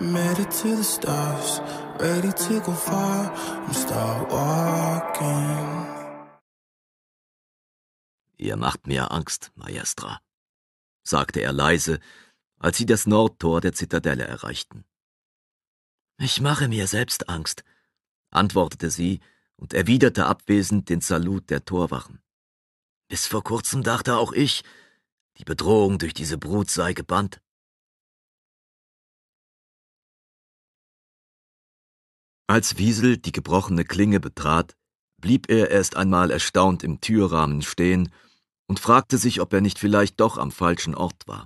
made it to the stars, ready to go far. and start walking. Ihr macht mir Angst, Maestra, sagte er leise, als sie das Nordtor der Zitadelle erreichten. Ich mache mir selbst Angst, antwortete sie und erwiderte abwesend den Salut der Torwachen. Bis vor kurzem dachte auch ich, die Bedrohung durch diese Brut sei gebannt. Als Wiesel die gebrochene Klinge betrat, blieb er erst einmal erstaunt im Türrahmen stehen und fragte sich, ob er nicht vielleicht doch am falschen Ort war.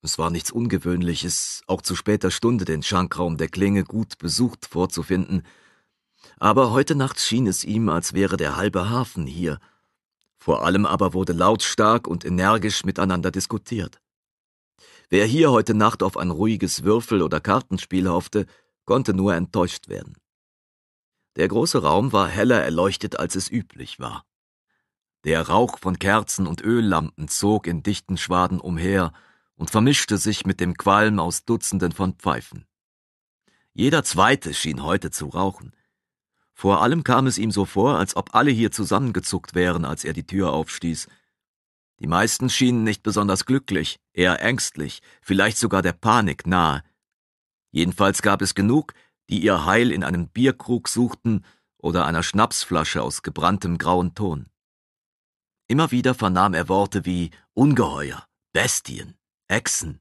Es war nichts Ungewöhnliches, auch zu später Stunde den Schankraum der Klinge gut besucht vorzufinden, aber heute Nacht schien es ihm, als wäre der halbe Hafen hier. Vor allem aber wurde lautstark und energisch miteinander diskutiert. Wer hier heute Nacht auf ein ruhiges Würfel- oder Kartenspiel hoffte, konnte nur enttäuscht werden. Der große Raum war heller erleuchtet, als es üblich war. Der Rauch von Kerzen und Öllampen zog in dichten Schwaden umher und vermischte sich mit dem Qualm aus Dutzenden von Pfeifen. Jeder zweite schien heute zu rauchen. Vor allem kam es ihm so vor, als ob alle hier zusammengezuckt wären, als er die Tür aufstieß. Die meisten schienen nicht besonders glücklich, eher ängstlich, vielleicht sogar der Panik nahe, Jedenfalls gab es genug, die ihr Heil in einem Bierkrug suchten oder einer Schnapsflasche aus gebranntem grauen Ton. Immer wieder vernahm er Worte wie Ungeheuer, Bestien, Echsen.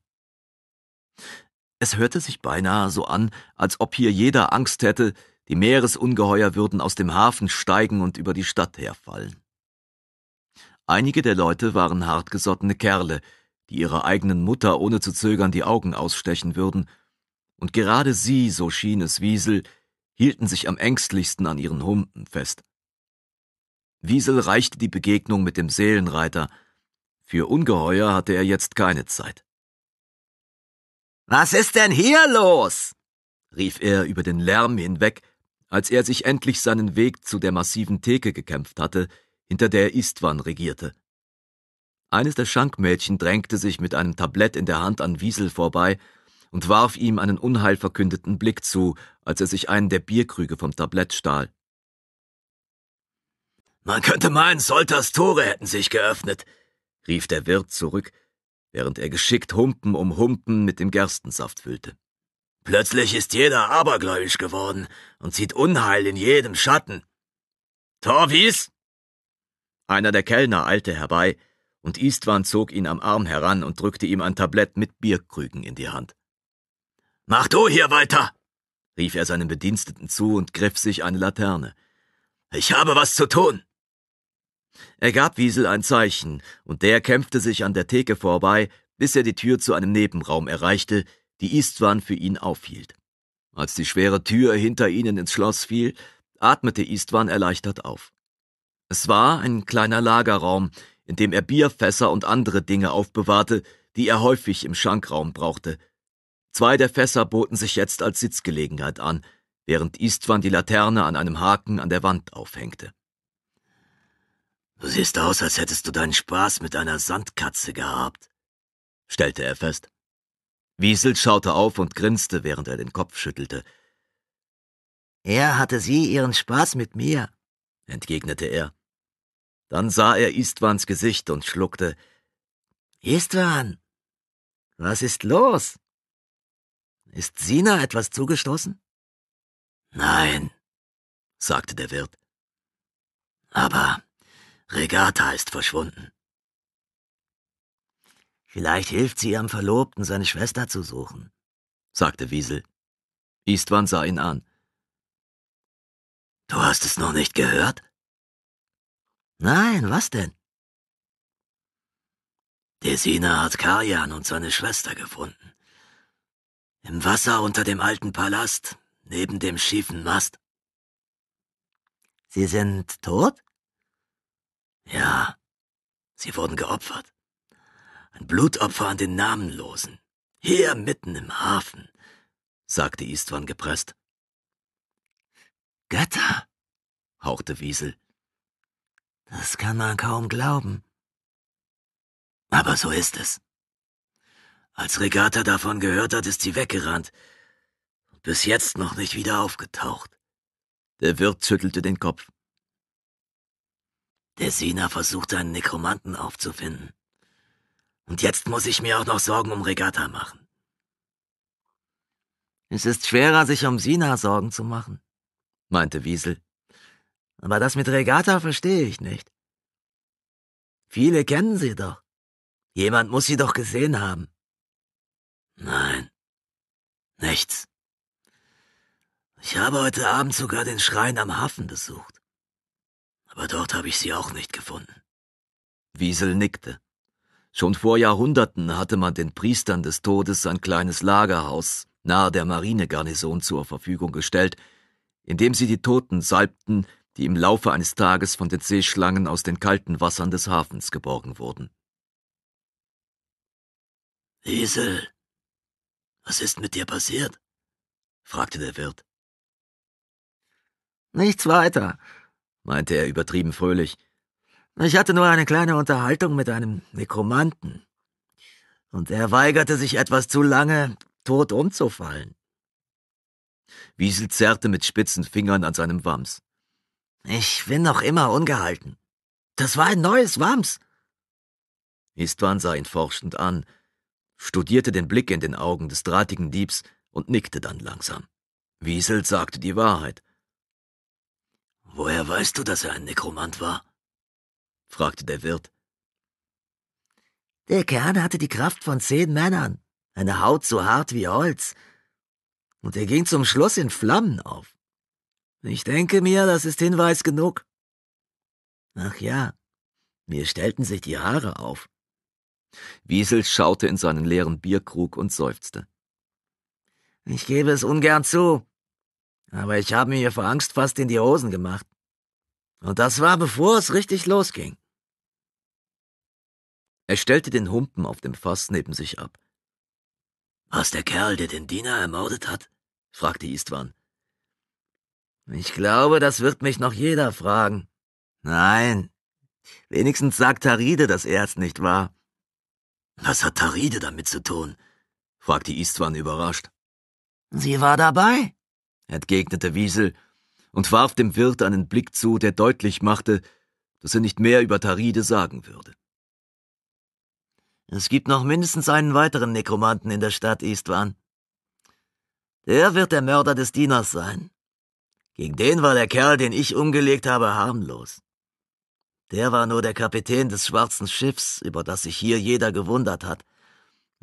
Es hörte sich beinahe so an, als ob hier jeder Angst hätte, die Meeresungeheuer würden aus dem Hafen steigen und über die Stadt herfallen. Einige der Leute waren hartgesottene Kerle, die ihrer eigenen Mutter ohne zu zögern die Augen ausstechen würden und gerade sie, so schien es Wiesel, hielten sich am ängstlichsten an ihren Humpen fest. Wiesel reichte die Begegnung mit dem Seelenreiter. Für Ungeheuer hatte er jetzt keine Zeit. Was ist denn hier los? rief er über den Lärm hinweg, als er sich endlich seinen Weg zu der massiven Theke gekämpft hatte, hinter der Istvan regierte. Eines der Schankmädchen drängte sich mit einem Tablett in der Hand an Wiesel vorbei und warf ihm einen unheilverkündeten Blick zu, als er sich einen der Bierkrüge vom Tablett stahl. Man könnte meinen, Solters Tore hätten sich geöffnet, rief der Wirt zurück, während er geschickt Humpen um Humpen mit dem Gerstensaft füllte. Plötzlich ist jeder abergläubisch geworden und sieht Unheil in jedem Schatten. Torwies! Einer der Kellner eilte herbei, und Istvan zog ihn am Arm heran und drückte ihm ein Tablett mit Bierkrügen in die Hand. Mach du hier weiter, rief er seinem Bediensteten zu und griff sich eine Laterne. Ich habe was zu tun. Er gab Wiesel ein Zeichen, und der kämpfte sich an der Theke vorbei, bis er die Tür zu einem Nebenraum erreichte, die Istvan für ihn aufhielt. Als die schwere Tür hinter ihnen ins Schloss fiel, atmete Istvan erleichtert auf. Es war ein kleiner Lagerraum, in dem er Bierfässer und andere Dinge aufbewahrte, die er häufig im Schankraum brauchte, Zwei der Fässer boten sich jetzt als Sitzgelegenheit an, während Istvan die Laterne an einem Haken an der Wand aufhängte. Du siehst aus, als hättest du deinen Spaß mit einer Sandkatze gehabt, stellte er fest. Wiesel schaute auf und grinste, während er den Kopf schüttelte. Er hatte sie ihren Spaß mit mir, entgegnete er. Dann sah er Istvans Gesicht und schluckte. Istvan, was ist los? Ist Sina etwas zugestoßen? Nein, sagte der Wirt. Aber Regatta ist verschwunden. Vielleicht hilft sie ihrem Verlobten, seine Schwester zu suchen, sagte Wiesel. Istvan sah ihn an. Du hast es noch nicht gehört? Nein, was denn? Desina hat Karjan und seine Schwester gefunden. Im Wasser unter dem alten Palast, neben dem schiefen Mast. Sie sind tot? Ja, sie wurden geopfert. Ein Blutopfer an den Namenlosen. Hier mitten im Hafen, sagte Istvan gepresst. Götter, hauchte Wiesel. Das kann man kaum glauben. Aber so ist es. Als Regatta davon gehört hat, ist sie weggerannt und bis jetzt noch nicht wieder aufgetaucht. Der Wirt schüttelte den Kopf. Der Sina versucht, einen Nekromanten aufzufinden. Und jetzt muss ich mir auch noch Sorgen um Regatta machen. Es ist schwerer, sich um Sina Sorgen zu machen, meinte Wiesel. Aber das mit Regatta verstehe ich nicht. Viele kennen sie doch. Jemand muss sie doch gesehen haben. Nein, nichts. Ich habe heute Abend sogar den Schrein am Hafen besucht. Aber dort habe ich sie auch nicht gefunden. Wiesel nickte. Schon vor Jahrhunderten hatte man den Priestern des Todes ein kleines Lagerhaus nahe der Marinegarnison zur Verfügung gestellt, in dem sie die Toten salbten, die im Laufe eines Tages von den Seeschlangen aus den kalten Wassern des Hafens geborgen wurden. Wiesel, was ist mit dir passiert? fragte der Wirt. Nichts weiter, meinte er übertrieben fröhlich. Ich hatte nur eine kleine Unterhaltung mit einem Nekromanten. Und er weigerte sich etwas zu lange, tot umzufallen. Wiesel zerrte mit spitzen Fingern an seinem Wams. Ich bin noch immer ungehalten. Das war ein neues Wams. Istvan sah ihn forschend an, studierte den Blick in den Augen des drahtigen Diebs und nickte dann langsam. Wiesel sagte die Wahrheit. Woher weißt du, dass er ein Nekromant war? fragte der Wirt. Der Kerl hatte die Kraft von zehn Männern, eine Haut so hart wie Holz, und er ging zum Schluss in Flammen auf. Ich denke mir, das ist Hinweis genug. Ach ja, mir stellten sich die Haare auf. Wiesel schaute in seinen leeren Bierkrug und seufzte. Ich gebe es ungern zu, aber ich habe mir vor Angst fast in die Hosen gemacht. Und das war, bevor es richtig losging. Er stellte den Humpen auf dem Fass neben sich ab. Was der Kerl, der den Diener ermordet hat? fragte Istvan. Ich glaube, das wird mich noch jeder fragen. Nein. Wenigstens sagt Taride, dass er es nicht war. Was hat Taride damit zu tun? fragte Istvan überrascht. Sie war dabei, entgegnete Wiesel und warf dem Wirt einen Blick zu, der deutlich machte, dass er nicht mehr über Taride sagen würde. Es gibt noch mindestens einen weiteren Nekromanten in der Stadt Istvan. Der wird der Mörder des Dieners sein. Gegen den war der Kerl, den ich umgelegt habe, harmlos. Der war nur der Kapitän des schwarzen Schiffs, über das sich hier jeder gewundert hat.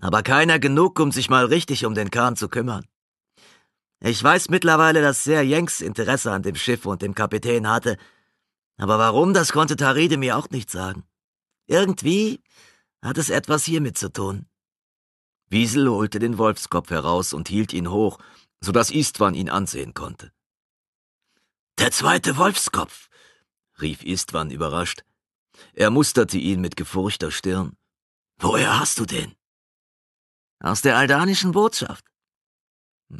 Aber keiner genug, um sich mal richtig um den Kahn zu kümmern. Ich weiß mittlerweile, dass sehr Jenks Interesse an dem Schiff und dem Kapitän hatte. Aber warum, das konnte Taride mir auch nicht sagen. Irgendwie hat es etwas hiermit zu tun. Wiesel holte den Wolfskopf heraus und hielt ihn hoch, so dass Istvan ihn ansehen konnte. Der zweite Wolfskopf, rief Istvan überrascht. Er musterte ihn mit gefurchter Stirn. Woher hast du den? Aus der aldanischen Botschaft.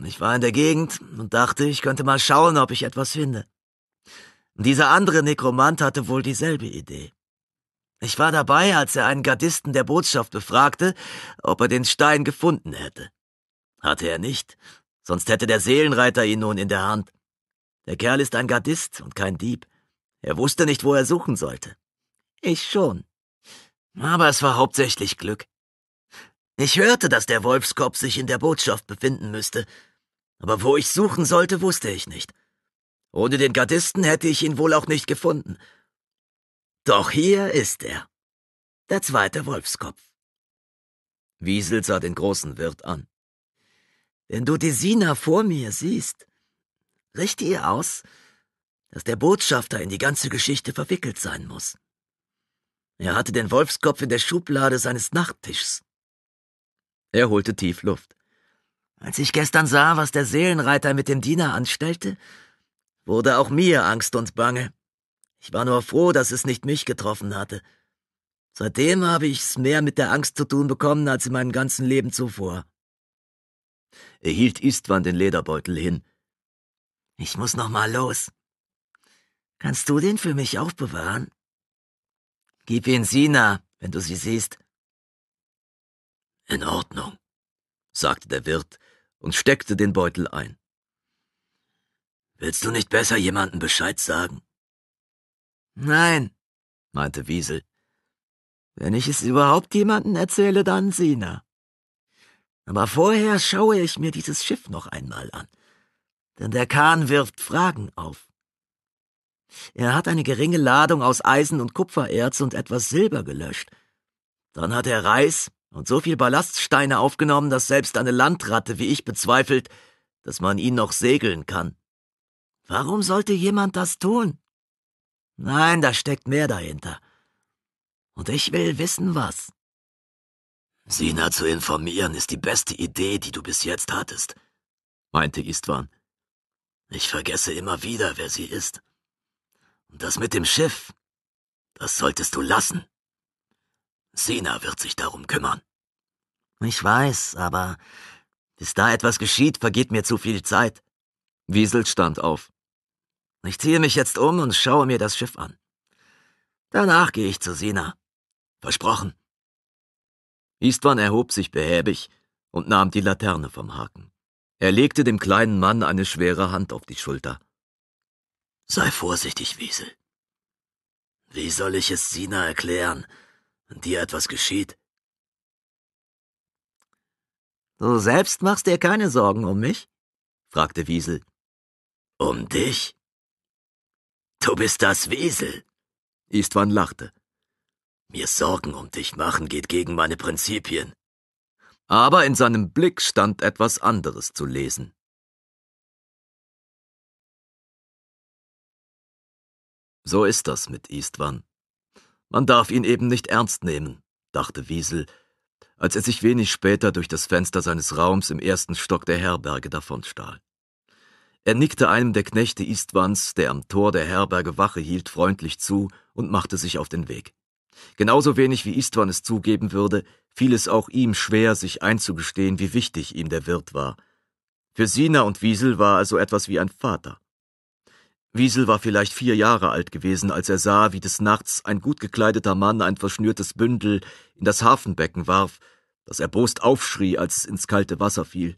Ich war in der Gegend und dachte, ich könnte mal schauen, ob ich etwas finde. Dieser andere Nekromant hatte wohl dieselbe Idee. Ich war dabei, als er einen Gardisten der Botschaft befragte, ob er den Stein gefunden hätte. Hatte er nicht, sonst hätte der Seelenreiter ihn nun in der Hand. Der Kerl ist ein Gardist und kein Dieb. Er wusste nicht, wo er suchen sollte. Ich schon. Aber es war hauptsächlich Glück. Ich hörte, dass der Wolfskopf sich in der Botschaft befinden müsste, aber wo ich suchen sollte, wusste ich nicht. Ohne den Gardisten hätte ich ihn wohl auch nicht gefunden. Doch hier ist er. Der zweite Wolfskopf. Wiesel sah den großen Wirt an. Wenn du die Sina vor mir siehst, richte ihr aus, dass der Botschafter in die ganze Geschichte verwickelt sein muss. Er hatte den Wolfskopf in der Schublade seines Nachttischs. Er holte tief Luft. Als ich gestern sah, was der Seelenreiter mit dem Diener anstellte, wurde auch mir Angst und Bange. Ich war nur froh, dass es nicht mich getroffen hatte. Seitdem habe ich's mehr mit der Angst zu tun bekommen als in meinem ganzen Leben zuvor. Er hielt Istvan den Lederbeutel hin. Ich muss noch mal los. Kannst du den für mich aufbewahren? Gib ihn Sina, wenn du sie siehst. In Ordnung, sagte der Wirt und steckte den Beutel ein. Willst du nicht besser jemanden Bescheid sagen? Nein, meinte Wiesel. Wenn ich es überhaupt jemanden erzähle, dann Sina. Aber vorher schaue ich mir dieses Schiff noch einmal an, denn der Kahn wirft Fragen auf. Er hat eine geringe Ladung aus Eisen und Kupfererz und etwas Silber gelöscht. Dann hat er Reis und so viel Ballaststeine aufgenommen, dass selbst eine Landratte wie ich bezweifelt, dass man ihn noch segeln kann. Warum sollte jemand das tun? Nein, da steckt mehr dahinter. Und ich will wissen, was. Sina zu informieren ist die beste Idee, die du bis jetzt hattest, meinte Istvan. Ich vergesse immer wieder, wer sie ist. Und das mit dem Schiff, das solltest du lassen. Sina wird sich darum kümmern. Ich weiß, aber bis da etwas geschieht, vergeht mir zu viel Zeit. Wiesel stand auf. Ich ziehe mich jetzt um und schaue mir das Schiff an. Danach gehe ich zu Sina. Versprochen. Istvan erhob sich behäbig und nahm die Laterne vom Haken. Er legte dem kleinen Mann eine schwere Hand auf die Schulter. Sei vorsichtig, Wiesel. Wie soll ich es Sina erklären, wenn dir etwas geschieht? Du selbst machst dir keine Sorgen um mich? fragte Wiesel. Um dich? Du bist das Wiesel. Istvan lachte. Mir Sorgen um dich machen geht gegen meine Prinzipien. Aber in seinem Blick stand etwas anderes zu lesen. So ist das mit Istvan. Man darf ihn eben nicht ernst nehmen, dachte Wiesel, als er sich wenig später durch das Fenster seines Raums im ersten Stock der Herberge davonstahl. Er nickte einem der Knechte Istvans, der am Tor der Herberge Wache hielt, freundlich zu und machte sich auf den Weg. Genauso wenig wie Istvan es zugeben würde, fiel es auch ihm schwer, sich einzugestehen, wie wichtig ihm der Wirt war. Für Sina und Wiesel war er so etwas wie ein Vater. Wiesel war vielleicht vier Jahre alt gewesen, als er sah, wie des Nachts ein gut gekleideter Mann ein verschnürtes Bündel in das Hafenbecken warf, das er Brust aufschrie, als es ins kalte Wasser fiel.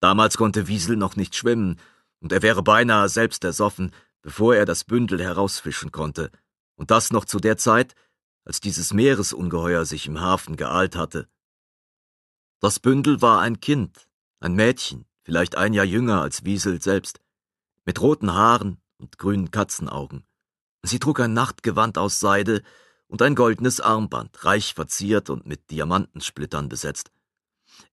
Damals konnte Wiesel noch nicht schwimmen, und er wäre beinahe selbst ersoffen, bevor er das Bündel herausfischen konnte, und das noch zu der Zeit, als dieses Meeresungeheuer sich im Hafen geahlt hatte. Das Bündel war ein Kind, ein Mädchen, vielleicht ein Jahr jünger als Wiesel selbst, mit roten Haaren, und grünen Katzenaugen. Sie trug ein Nachtgewand aus Seide und ein goldenes Armband, reich verziert und mit Diamantensplittern besetzt.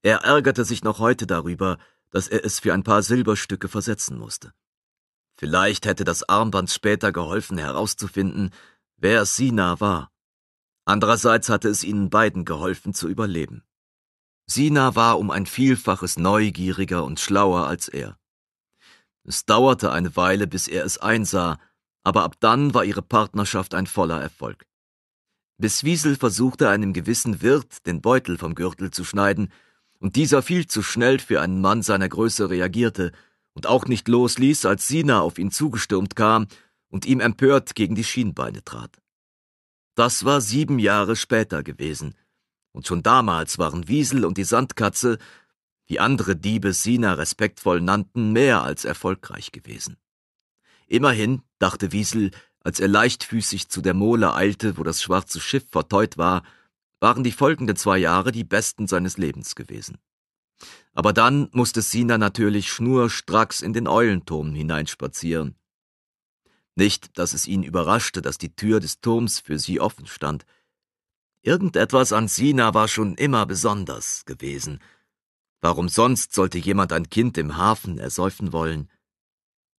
Er ärgerte sich noch heute darüber, dass er es für ein paar Silberstücke versetzen musste. Vielleicht hätte das Armband später geholfen herauszufinden, wer Sina war. Andererseits hatte es ihnen beiden geholfen zu überleben. Sina war um ein Vielfaches neugieriger und schlauer als er. Es dauerte eine Weile, bis er es einsah, aber ab dann war ihre Partnerschaft ein voller Erfolg. Bis Wiesel versuchte einem gewissen Wirt den Beutel vom Gürtel zu schneiden, und dieser viel zu schnell für einen Mann seiner Größe reagierte und auch nicht losließ, als Sina auf ihn zugestürmt kam und ihm empört gegen die Schienbeine trat. Das war sieben Jahre später gewesen, und schon damals waren Wiesel und die Sandkatze wie andere Diebe Sina respektvoll nannten, mehr als erfolgreich gewesen. Immerhin, dachte Wiesel, als er leichtfüßig zu der Mole eilte, wo das schwarze Schiff verteut war, waren die folgenden zwei Jahre die besten seines Lebens gewesen. Aber dann musste Sina natürlich schnurstracks in den Eulenturm hineinspazieren. Nicht, dass es ihn überraschte, dass die Tür des Turms für sie offen stand. Irgendetwas an Sina war schon immer besonders gewesen – Warum sonst sollte jemand ein Kind im Hafen ersäufen wollen?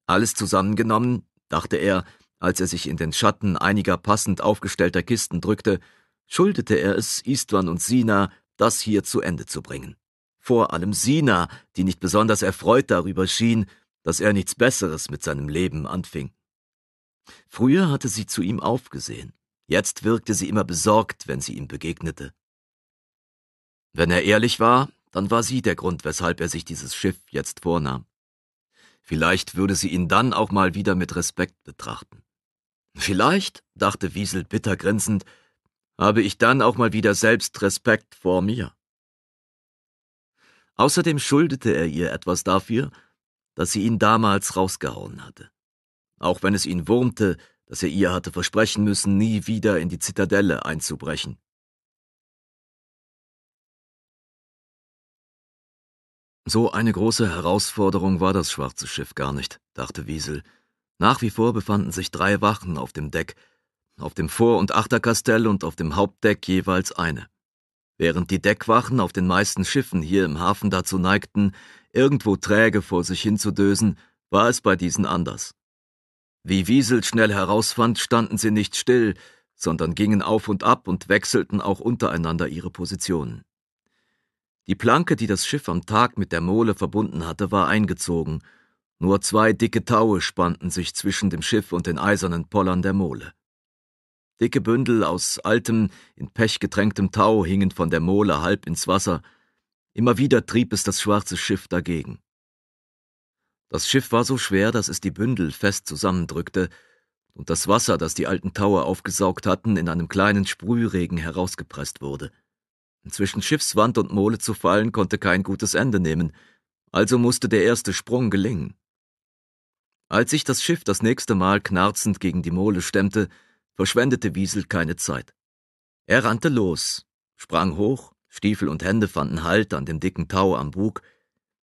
Alles zusammengenommen, dachte er, als er sich in den Schatten einiger passend aufgestellter Kisten drückte, schuldete er es Istvan und Sina, das hier zu Ende zu bringen. Vor allem Sina, die nicht besonders erfreut darüber schien, dass er nichts Besseres mit seinem Leben anfing. Früher hatte sie zu ihm aufgesehen, jetzt wirkte sie immer besorgt, wenn sie ihm begegnete. Wenn er ehrlich war, dann war sie der Grund, weshalb er sich dieses Schiff jetzt vornahm. Vielleicht würde sie ihn dann auch mal wieder mit Respekt betrachten. Vielleicht, dachte Wiesel bitter grinsend, habe ich dann auch mal wieder selbst Respekt vor mir. Außerdem schuldete er ihr etwas dafür, dass sie ihn damals rausgehauen hatte. Auch wenn es ihn wurmte, dass er ihr hatte versprechen müssen, nie wieder in die Zitadelle einzubrechen, So eine große Herausforderung war das schwarze Schiff gar nicht, dachte Wiesel. Nach wie vor befanden sich drei Wachen auf dem Deck, auf dem Vor- und Achterkastell und auf dem Hauptdeck jeweils eine. Während die Deckwachen auf den meisten Schiffen hier im Hafen dazu neigten, irgendwo träge vor sich hinzudösen, war es bei diesen anders. Wie Wiesel schnell herausfand, standen sie nicht still, sondern gingen auf und ab und wechselten auch untereinander ihre Positionen. Die Planke, die das Schiff am Tag mit der Mole verbunden hatte, war eingezogen. Nur zwei dicke Taue spannten sich zwischen dem Schiff und den eisernen Pollern der Mole. Dicke Bündel aus altem, in Pech getränktem Tau hingen von der Mole halb ins Wasser. Immer wieder trieb es das schwarze Schiff dagegen. Das Schiff war so schwer, dass es die Bündel fest zusammendrückte und das Wasser, das die alten Taue aufgesaugt hatten, in einem kleinen Sprühregen herausgepresst wurde. Zwischen Schiffswand und Mole zu fallen konnte kein gutes Ende nehmen, also musste der erste Sprung gelingen. Als sich das Schiff das nächste Mal knarzend gegen die Mole stemmte, verschwendete Wiesel keine Zeit. Er rannte los, sprang hoch, Stiefel und Hände fanden Halt an dem dicken Tau am Bug.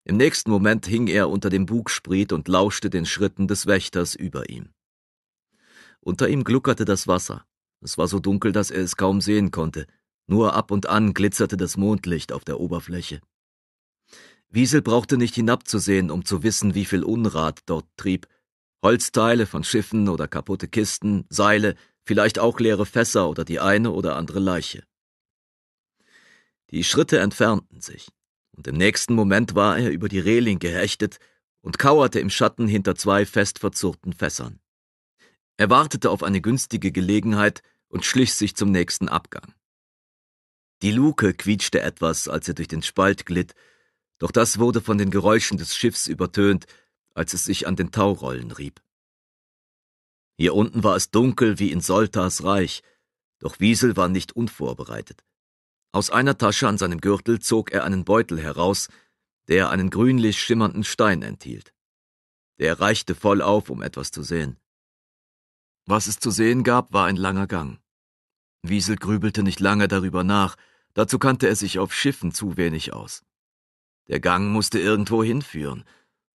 Im nächsten Moment hing er unter dem Bugspriet und lauschte den Schritten des Wächters über ihm. Unter ihm gluckerte das Wasser. Es war so dunkel, dass er es kaum sehen konnte – nur ab und an glitzerte das Mondlicht auf der Oberfläche. Wiesel brauchte nicht hinabzusehen, um zu wissen, wie viel Unrat dort trieb. Holzteile von Schiffen oder kaputte Kisten, Seile, vielleicht auch leere Fässer oder die eine oder andere Leiche. Die Schritte entfernten sich, und im nächsten Moment war er über die Reling gehechtet und kauerte im Schatten hinter zwei fest verzurrten Fässern. Er wartete auf eine günstige Gelegenheit und schlich sich zum nächsten Abgang. Die Luke quietschte etwas, als er durch den Spalt glitt, doch das wurde von den Geräuschen des Schiffs übertönt, als es sich an den Taurollen rieb. Hier unten war es dunkel wie in Soltas Reich, doch Wiesel war nicht unvorbereitet. Aus einer Tasche an seinem Gürtel zog er einen Beutel heraus, der einen grünlich schimmernden Stein enthielt. Der reichte voll auf, um etwas zu sehen. Was es zu sehen gab, war ein langer Gang. Wiesel grübelte nicht lange darüber nach, dazu kannte er sich auf Schiffen zu wenig aus. Der Gang musste irgendwo hinführen,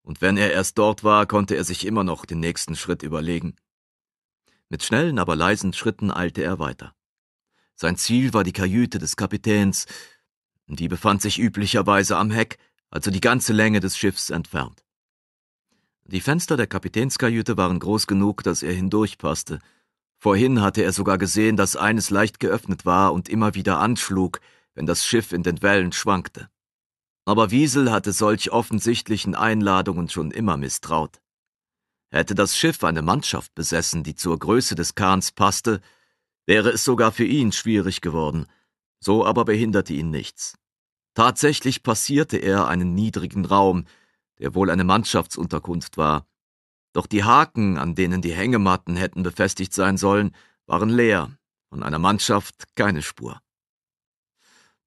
und wenn er erst dort war, konnte er sich immer noch den nächsten Schritt überlegen. Mit schnellen, aber leisen Schritten eilte er weiter. Sein Ziel war die Kajüte des Kapitäns, die befand sich üblicherweise am Heck, also die ganze Länge des Schiffs entfernt. Die Fenster der Kapitänskajüte waren groß genug, dass er hindurchpasste, Vorhin hatte er sogar gesehen, dass eines leicht geöffnet war und immer wieder anschlug, wenn das Schiff in den Wellen schwankte. Aber Wiesel hatte solch offensichtlichen Einladungen schon immer misstraut. Hätte das Schiff eine Mannschaft besessen, die zur Größe des Kahns passte, wäre es sogar für ihn schwierig geworden, so aber behinderte ihn nichts. Tatsächlich passierte er einen niedrigen Raum, der wohl eine Mannschaftsunterkunft war, doch die Haken, an denen die Hängematten hätten befestigt sein sollen, waren leer, von einer Mannschaft keine Spur.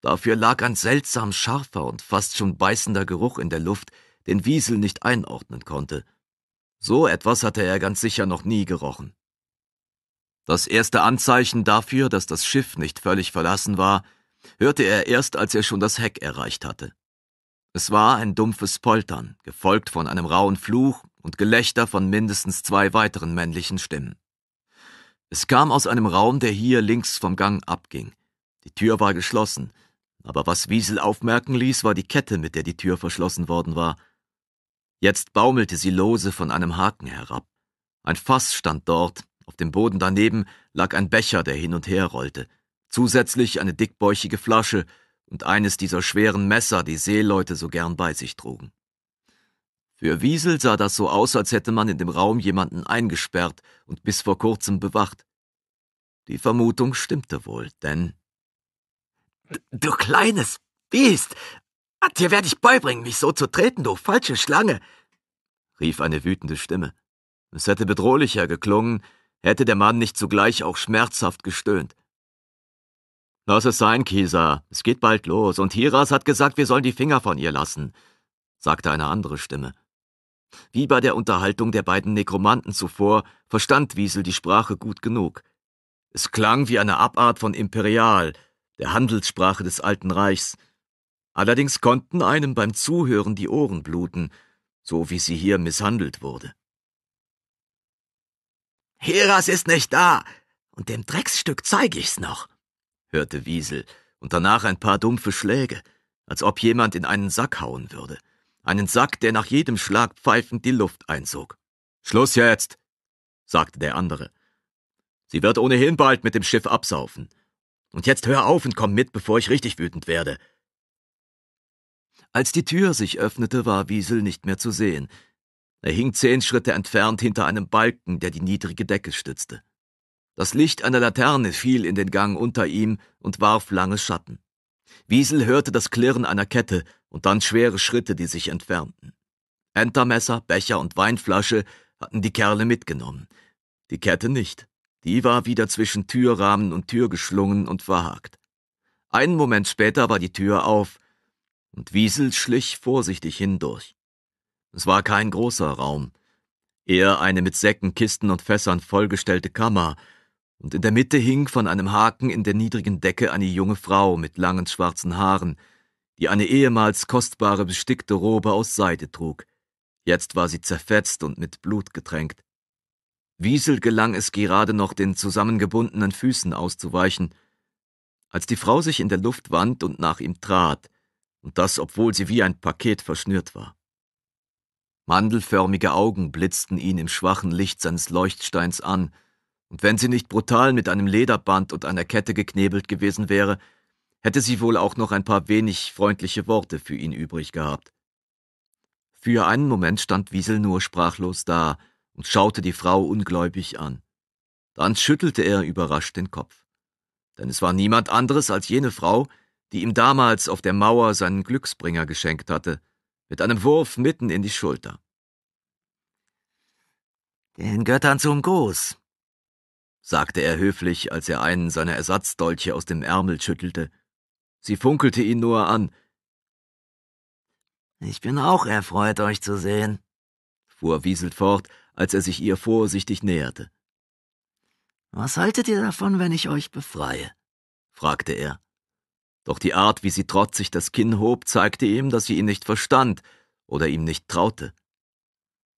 Dafür lag ein seltsam scharfer und fast schon beißender Geruch in der Luft, den Wiesel nicht einordnen konnte. So etwas hatte er ganz sicher noch nie gerochen. Das erste Anzeichen dafür, dass das Schiff nicht völlig verlassen war, hörte er erst, als er schon das Heck erreicht hatte. Es war ein dumpfes Poltern, gefolgt von einem rauen Fluch und Gelächter von mindestens zwei weiteren männlichen Stimmen. Es kam aus einem Raum, der hier links vom Gang abging. Die Tür war geschlossen, aber was Wiesel aufmerken ließ, war die Kette, mit der die Tür verschlossen worden war. Jetzt baumelte sie lose von einem Haken herab. Ein Fass stand dort, auf dem Boden daneben lag ein Becher, der hin und her rollte, zusätzlich eine dickbäuchige Flasche und eines dieser schweren Messer, die Seeleute so gern bei sich trugen. Für Wiesel sah das so aus, als hätte man in dem Raum jemanden eingesperrt und bis vor kurzem bewacht. Die Vermutung stimmte wohl, denn Du kleines Biest! Dir werde ich beibringen, mich so zu treten, du falsche Schlange! rief eine wütende Stimme. Es hätte bedrohlicher geklungen, hätte der Mann nicht zugleich auch schmerzhaft gestöhnt. Lass es sein, Kisa, es geht bald los, und Hiras hat gesagt, wir sollen die Finger von ihr lassen, sagte eine andere Stimme. Wie bei der Unterhaltung der beiden Nekromanten zuvor verstand Wiesel die Sprache gut genug. Es klang wie eine Abart von Imperial, der Handelssprache des Alten Reichs. Allerdings konnten einem beim Zuhören die Ohren bluten, so wie sie hier misshandelt wurde. Heras ist nicht da, und dem Drecksstück zeige ich's noch, hörte Wiesel, und danach ein paar dumpfe Schläge, als ob jemand in einen Sack hauen würde einen Sack, der nach jedem Schlag pfeifend die Luft einsog. Schluss jetzt, sagte der andere. Sie wird ohnehin bald mit dem Schiff absaufen. Und jetzt hör auf und komm mit, bevor ich richtig wütend werde. Als die Tür sich öffnete, war Wiesel nicht mehr zu sehen. Er hing zehn Schritte entfernt hinter einem Balken, der die niedrige Decke stützte. Das Licht einer Laterne fiel in den Gang unter ihm und warf lange Schatten. Wiesel hörte das Klirren einer Kette und dann schwere Schritte, die sich entfernten. Entermesser, Becher und Weinflasche hatten die Kerle mitgenommen. Die Kette nicht. Die war wieder zwischen Türrahmen und Tür geschlungen und verhakt. Einen Moment später war die Tür auf, und Wiesel schlich vorsichtig hindurch. Es war kein großer Raum, eher eine mit Säcken, Kisten und Fässern vollgestellte Kammer, und in der Mitte hing von einem Haken in der niedrigen Decke eine junge Frau mit langen schwarzen Haaren, die eine ehemals kostbare bestickte Robe aus Seide trug. Jetzt war sie zerfetzt und mit Blut getränkt. Wiesel gelang es gerade noch, den zusammengebundenen Füßen auszuweichen. Als die Frau sich in der Luft wand und nach ihm trat, und das, obwohl sie wie ein Paket verschnürt war. Mandelförmige Augen blitzten ihn im schwachen Licht seines Leuchtsteins an, und wenn sie nicht brutal mit einem Lederband und einer Kette geknebelt gewesen wäre, hätte sie wohl auch noch ein paar wenig freundliche Worte für ihn übrig gehabt. Für einen Moment stand Wiesel nur sprachlos da und schaute die Frau ungläubig an. Dann schüttelte er überrascht den Kopf. Denn es war niemand anderes als jene Frau, die ihm damals auf der Mauer seinen Glücksbringer geschenkt hatte, mit einem Wurf mitten in die Schulter. Den Göttern zum Gruß, sagte er höflich, als er einen seiner Ersatzdolche aus dem Ärmel schüttelte. Sie funkelte ihn nur an. Ich bin auch erfreut, euch zu sehen, fuhr Wieselt fort, als er sich ihr vorsichtig näherte. Was haltet ihr davon, wenn ich euch befreie? fragte er. Doch die Art, wie sie trotzig das Kinn hob, zeigte ihm, dass sie ihn nicht verstand oder ihm nicht traute.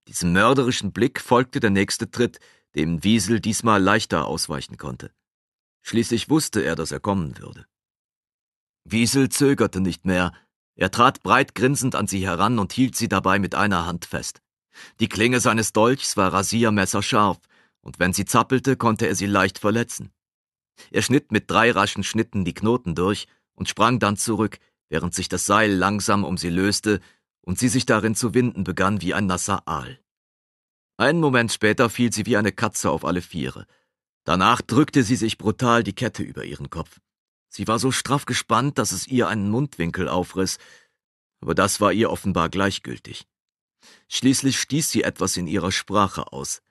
Diesem mörderischen Blick folgte der nächste Tritt, dem Wiesel diesmal leichter ausweichen konnte. Schließlich wusste er, dass er kommen würde. Wiesel zögerte nicht mehr, er trat breit grinsend an sie heran und hielt sie dabei mit einer Hand fest. Die Klinge seines Dolchs war rasiermesserscharf, und wenn sie zappelte, konnte er sie leicht verletzen. Er schnitt mit drei raschen Schnitten die Knoten durch und sprang dann zurück, während sich das Seil langsam um sie löste und sie sich darin zu winden begann wie ein nasser Aal. Einen Moment später fiel sie wie eine Katze auf alle Viere. Danach drückte sie sich brutal die Kette über ihren Kopf. Sie war so straff gespannt, dass es ihr einen Mundwinkel aufriss, aber das war ihr offenbar gleichgültig. Schließlich stieß sie etwas in ihrer Sprache aus.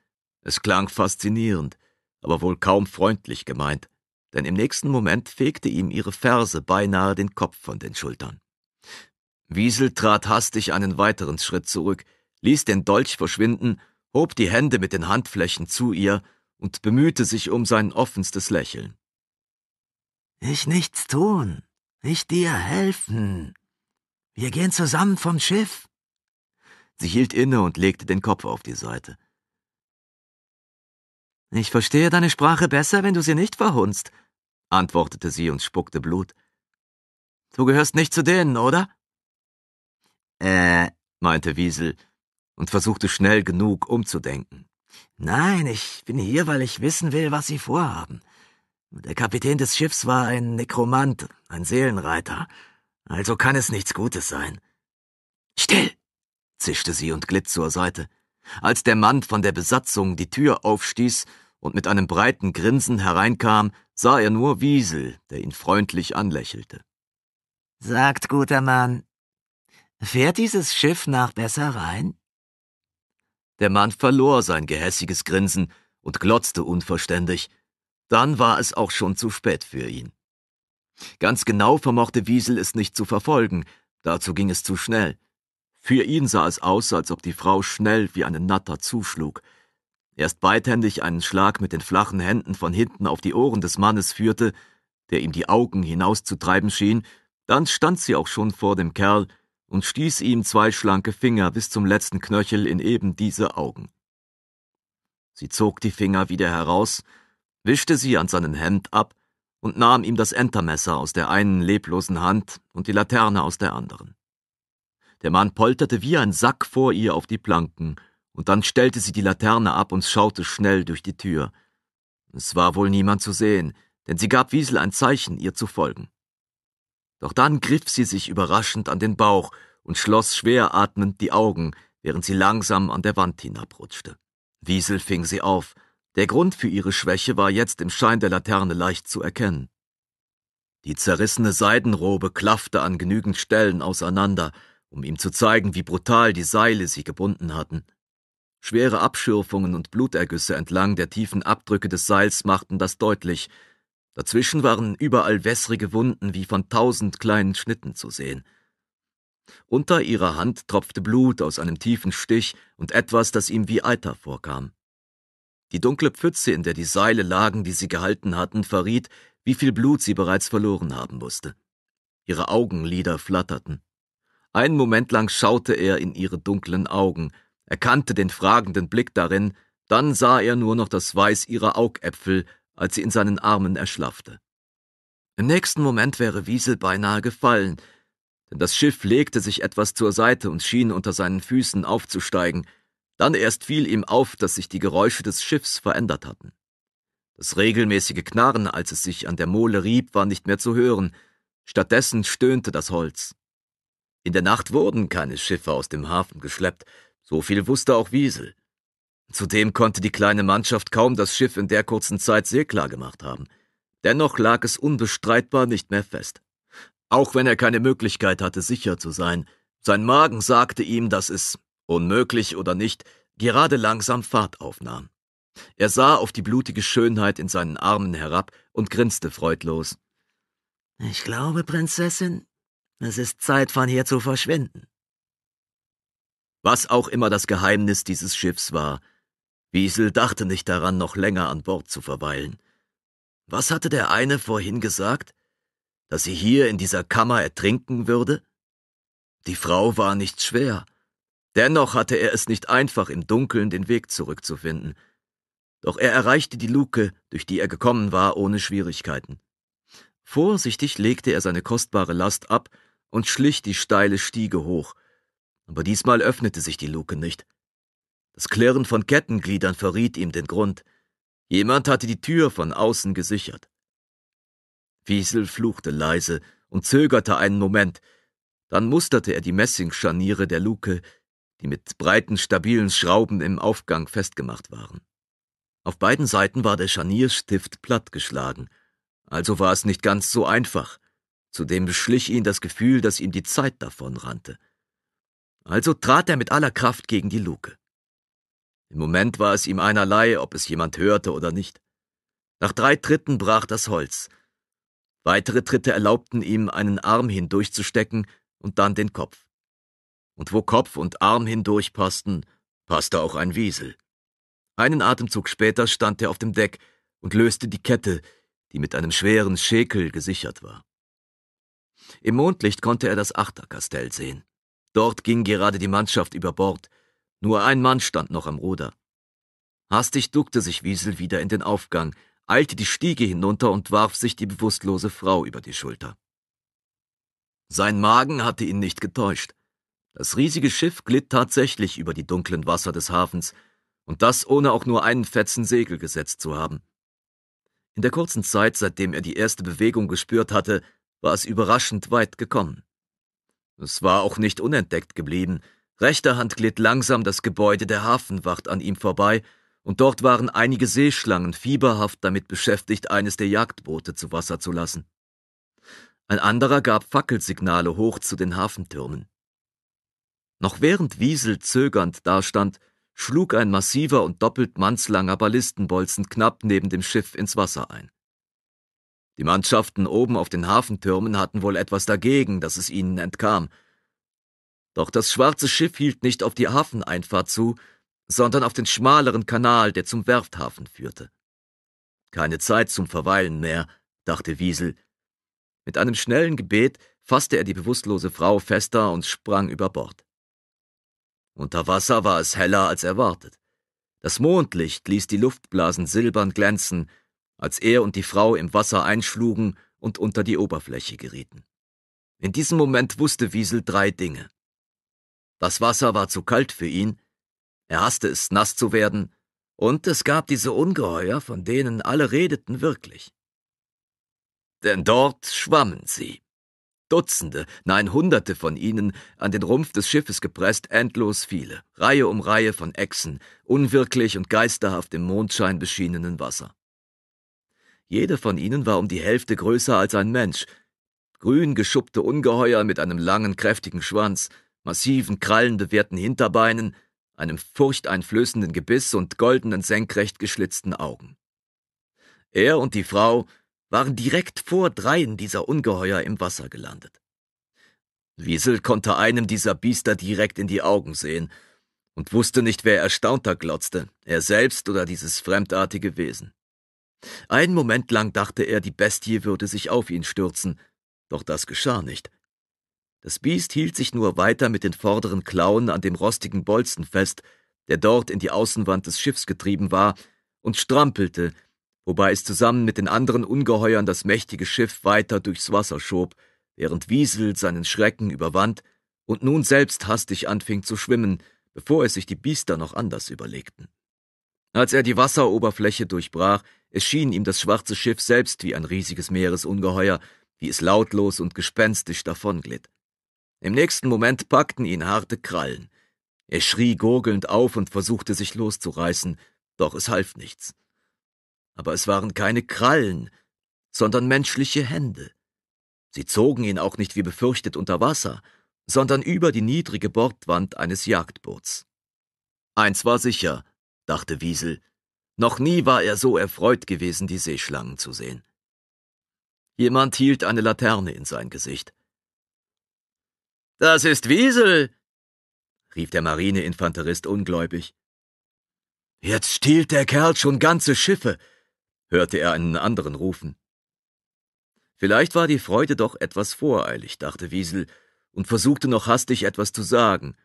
Es klang faszinierend, aber wohl kaum freundlich gemeint, denn im nächsten Moment fegte ihm ihre Ferse beinahe den Kopf von den Schultern. Wiesel trat hastig einen weiteren Schritt zurück, ließ den Dolch verschwinden hob die Hände mit den Handflächen zu ihr und bemühte sich um sein offenstes Lächeln. Ich nichts tun, ich dir helfen. Wir gehen zusammen vom Schiff. Sie hielt inne und legte den Kopf auf die Seite. Ich verstehe deine Sprache besser, wenn du sie nicht verhunzt, antwortete sie und spuckte Blut. Du gehörst nicht zu denen, oder? Äh, meinte Wiesel und versuchte schnell genug umzudenken. Nein, ich bin hier, weil ich wissen will, was Sie vorhaben. Der Kapitän des Schiffs war ein Nekromant, ein Seelenreiter, also kann es nichts Gutes sein. Still! zischte sie und glitt zur Seite. Als der Mann von der Besatzung die Tür aufstieß und mit einem breiten Grinsen hereinkam, sah er nur Wiesel, der ihn freundlich anlächelte. Sagt, guter Mann, fährt dieses Schiff nach Besserein? Der Mann verlor sein gehässiges Grinsen und glotzte unverständig. Dann war es auch schon zu spät für ihn. Ganz genau vermochte Wiesel es nicht zu verfolgen, dazu ging es zu schnell. Für ihn sah es aus, als ob die Frau schnell wie eine Natter zuschlug. Erst beidhändig einen Schlag mit den flachen Händen von hinten auf die Ohren des Mannes führte, der ihm die Augen hinauszutreiben schien, dann stand sie auch schon vor dem Kerl, und stieß ihm zwei schlanke Finger bis zum letzten Knöchel in eben diese Augen. Sie zog die Finger wieder heraus, wischte sie an seinem Hemd ab und nahm ihm das Entermesser aus der einen leblosen Hand und die Laterne aus der anderen. Der Mann polterte wie ein Sack vor ihr auf die Planken, und dann stellte sie die Laterne ab und schaute schnell durch die Tür. Es war wohl niemand zu sehen, denn sie gab Wiesel ein Zeichen, ihr zu folgen. Doch dann griff sie sich überraschend an den Bauch und schloss schwer atmend die Augen, während sie langsam an der Wand hinabrutschte. Wiesel fing sie auf. Der Grund für ihre Schwäche war jetzt im Schein der Laterne leicht zu erkennen. Die zerrissene Seidenrobe klaffte an genügend Stellen auseinander, um ihm zu zeigen, wie brutal die Seile sie gebunden hatten. Schwere Abschürfungen und Blutergüsse entlang der tiefen Abdrücke des Seils machten das deutlich, Dazwischen waren überall wässrige Wunden wie von tausend kleinen Schnitten zu sehen. Unter ihrer Hand tropfte Blut aus einem tiefen Stich und etwas, das ihm wie Eiter vorkam. Die dunkle Pfütze, in der die Seile lagen, die sie gehalten hatten, verriet, wie viel Blut sie bereits verloren haben musste. Ihre Augenlider flatterten. Einen Moment lang schaute er in ihre dunklen Augen, erkannte den fragenden Blick darin, dann sah er nur noch das Weiß ihrer Augäpfel als sie in seinen Armen erschlaffte. Im nächsten Moment wäre Wiesel beinahe gefallen, denn das Schiff legte sich etwas zur Seite und schien unter seinen Füßen aufzusteigen. Dann erst fiel ihm auf, dass sich die Geräusche des Schiffs verändert hatten. Das regelmäßige Knarren, als es sich an der Mole rieb, war nicht mehr zu hören. Stattdessen stöhnte das Holz. In der Nacht wurden keine Schiffe aus dem Hafen geschleppt, so viel wusste auch Wiesel. Zudem konnte die kleine Mannschaft kaum das Schiff in der kurzen Zeit seeklar gemacht haben. Dennoch lag es unbestreitbar nicht mehr fest. Auch wenn er keine Möglichkeit hatte, sicher zu sein, sein Magen sagte ihm, dass es, unmöglich oder nicht, gerade langsam Fahrt aufnahm. Er sah auf die blutige Schönheit in seinen Armen herab und grinste freudlos. Ich glaube, Prinzessin, es ist Zeit, von hier zu verschwinden. Was auch immer das Geheimnis dieses Schiffs war, Wiesel dachte nicht daran, noch länger an Bord zu verweilen. Was hatte der eine vorhin gesagt? Dass sie hier in dieser Kammer ertrinken würde? Die Frau war nicht schwer. Dennoch hatte er es nicht einfach, im Dunkeln den Weg zurückzufinden. Doch er erreichte die Luke, durch die er gekommen war, ohne Schwierigkeiten. Vorsichtig legte er seine kostbare Last ab und schlich die steile Stiege hoch. Aber diesmal öffnete sich die Luke nicht. Das Klirren von Kettengliedern verriet ihm den Grund. Jemand hatte die Tür von außen gesichert. Wiesel fluchte leise und zögerte einen Moment. Dann musterte er die Messingscharniere der Luke, die mit breiten, stabilen Schrauben im Aufgang festgemacht waren. Auf beiden Seiten war der Scharnierstift plattgeschlagen, also war es nicht ganz so einfach. Zudem schlich ihn das Gefühl, dass ihm die Zeit davonrannte. Also trat er mit aller Kraft gegen die Luke. Im Moment war es ihm einerlei, ob es jemand hörte oder nicht. Nach drei Tritten brach das Holz. Weitere Tritte erlaubten ihm, einen Arm hindurchzustecken und dann den Kopf. Und wo Kopf und Arm hindurchpassten, passte auch ein Wiesel. Einen Atemzug später stand er auf dem Deck und löste die Kette, die mit einem schweren Schäkel gesichert war. Im Mondlicht konnte er das Achterkastell sehen. Dort ging gerade die Mannschaft über Bord. Nur ein Mann stand noch am Ruder. Hastig duckte sich Wiesel wieder in den Aufgang, eilte die Stiege hinunter und warf sich die bewusstlose Frau über die Schulter. Sein Magen hatte ihn nicht getäuscht. Das riesige Schiff glitt tatsächlich über die dunklen Wasser des Hafens, und das ohne auch nur einen fetzen Segel gesetzt zu haben. In der kurzen Zeit, seitdem er die erste Bewegung gespürt hatte, war es überraschend weit gekommen. Es war auch nicht unentdeckt geblieben, Rechter Hand glitt langsam das Gebäude der Hafenwacht an ihm vorbei, und dort waren einige Seeschlangen fieberhaft damit beschäftigt, eines der Jagdboote zu Wasser zu lassen. Ein anderer gab Fackelsignale hoch zu den Hafentürmen. Noch während Wiesel zögernd dastand, schlug ein massiver und doppelt mannslanger Ballistenbolzen knapp neben dem Schiff ins Wasser ein. Die Mannschaften oben auf den Hafentürmen hatten wohl etwas dagegen, dass es ihnen entkam, doch das schwarze Schiff hielt nicht auf die Hafeneinfahrt zu, sondern auf den schmaleren Kanal, der zum Werfthafen führte. Keine Zeit zum Verweilen mehr, dachte Wiesel. Mit einem schnellen Gebet fasste er die bewusstlose Frau fester und sprang über Bord. Unter Wasser war es heller als erwartet. Das Mondlicht ließ die Luftblasen silbern glänzen, als er und die Frau im Wasser einschlugen und unter die Oberfläche gerieten. In diesem Moment wusste Wiesel drei Dinge. Das Wasser war zu kalt für ihn, er hasste es, nass zu werden, und es gab diese Ungeheuer, von denen alle redeten wirklich. Denn dort schwammen sie. Dutzende, nein Hunderte von ihnen, an den Rumpf des Schiffes gepresst, endlos viele, Reihe um Reihe von Echsen, unwirklich und geisterhaft im Mondschein beschienenen Wasser. Jede von ihnen war um die Hälfte größer als ein Mensch, grün geschuppte Ungeheuer mit einem langen, kräftigen Schwanz, massiven, krallenbewehrten Hinterbeinen, einem furchteinflößenden Gebiss und goldenen, senkrecht geschlitzten Augen. Er und die Frau waren direkt vor dreien dieser Ungeheuer im Wasser gelandet. Wiesel konnte einem dieser Biester direkt in die Augen sehen und wusste nicht, wer erstaunter glotzte, er selbst oder dieses fremdartige Wesen. Einen Moment lang dachte er, die Bestie würde sich auf ihn stürzen, doch das geschah nicht. Das Biest hielt sich nur weiter mit den vorderen Klauen an dem rostigen Bolzen fest, der dort in die Außenwand des Schiffs getrieben war, und strampelte, wobei es zusammen mit den anderen Ungeheuern das mächtige Schiff weiter durchs Wasser schob, während Wiesel seinen Schrecken überwand und nun selbst hastig anfing zu schwimmen, bevor es sich die Biester noch anders überlegten. Als er die Wasseroberfläche durchbrach, erschien ihm das schwarze Schiff selbst wie ein riesiges Meeresungeheuer, wie es lautlos und gespenstisch davonglitt. Im nächsten Moment packten ihn harte Krallen. Er schrie gurgelnd auf und versuchte sich loszureißen, doch es half nichts. Aber es waren keine Krallen, sondern menschliche Hände. Sie zogen ihn auch nicht wie befürchtet unter Wasser, sondern über die niedrige Bordwand eines Jagdboots. Eins war sicher, dachte Wiesel, noch nie war er so erfreut gewesen, die Seeschlangen zu sehen. Jemand hielt eine Laterne in sein Gesicht. Das ist Wiesel, rief der Marineinfanterist ungläubig. Jetzt stiehlt der Kerl schon ganze Schiffe, hörte er einen anderen rufen. Vielleicht war die Freude doch etwas voreilig, dachte Wiesel und versuchte noch hastig etwas zu sagen.